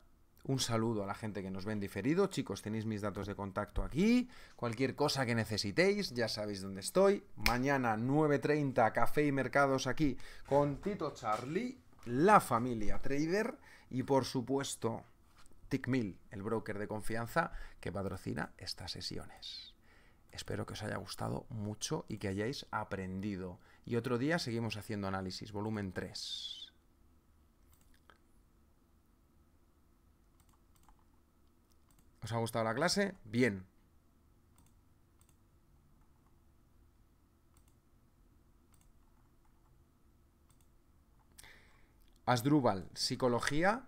Un saludo a la gente que nos ve en diferido. Chicos, tenéis mis datos de contacto aquí. Cualquier cosa que necesitéis, ya sabéis dónde estoy. Mañana 9.30, Café y Mercados aquí con Tito Charlie, la familia Trader y por supuesto TickMill, el broker de confianza que patrocina estas sesiones. Espero que os haya gustado mucho y que hayáis aprendido. Y otro día seguimos haciendo análisis, volumen 3. ¿Os ha gustado la clase? Bien. Asdrúbal, psicología,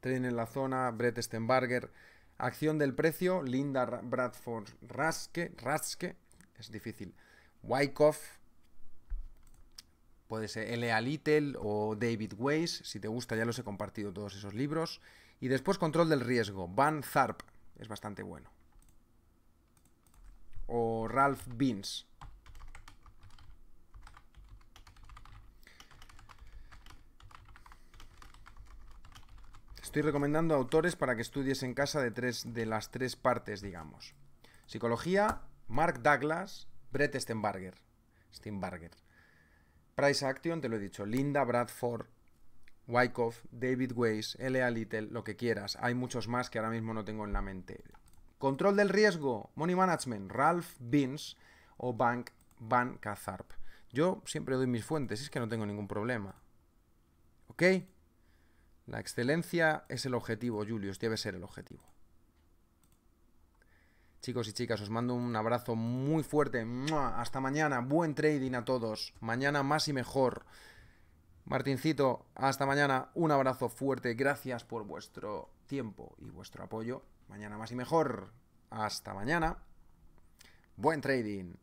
tren en la zona, Brett Stenbarger, acción del precio, Linda Bradford Raske, Raske, es difícil, Wyckoff, Puede ser L.A. Little o David Weiss, si te gusta ya los he compartido todos esos libros. Y después Control del Riesgo, Van Tharp, es bastante bueno. O Ralph Beans. Estoy recomendando autores para que estudies en casa de, tres, de las tres partes, digamos. Psicología, Mark Douglas, Brett Steinberger. Price Action, te lo he dicho, Linda Bradford, Wyckoff, David Weiss, L.A. Little, lo que quieras. Hay muchos más que ahora mismo no tengo en la mente. Control del riesgo, Money Management, Ralph Bins o Bank Van Cazarp. Yo siempre doy mis fuentes, es que no tengo ningún problema. ¿Ok? La excelencia es el objetivo, Julius, debe ser el objetivo. Chicos y chicas, os mando un abrazo muy fuerte. Hasta mañana. Buen trading a todos. Mañana más y mejor. Martincito, hasta mañana. Un abrazo fuerte. Gracias por vuestro tiempo y vuestro apoyo. Mañana más y mejor. Hasta mañana. Buen trading.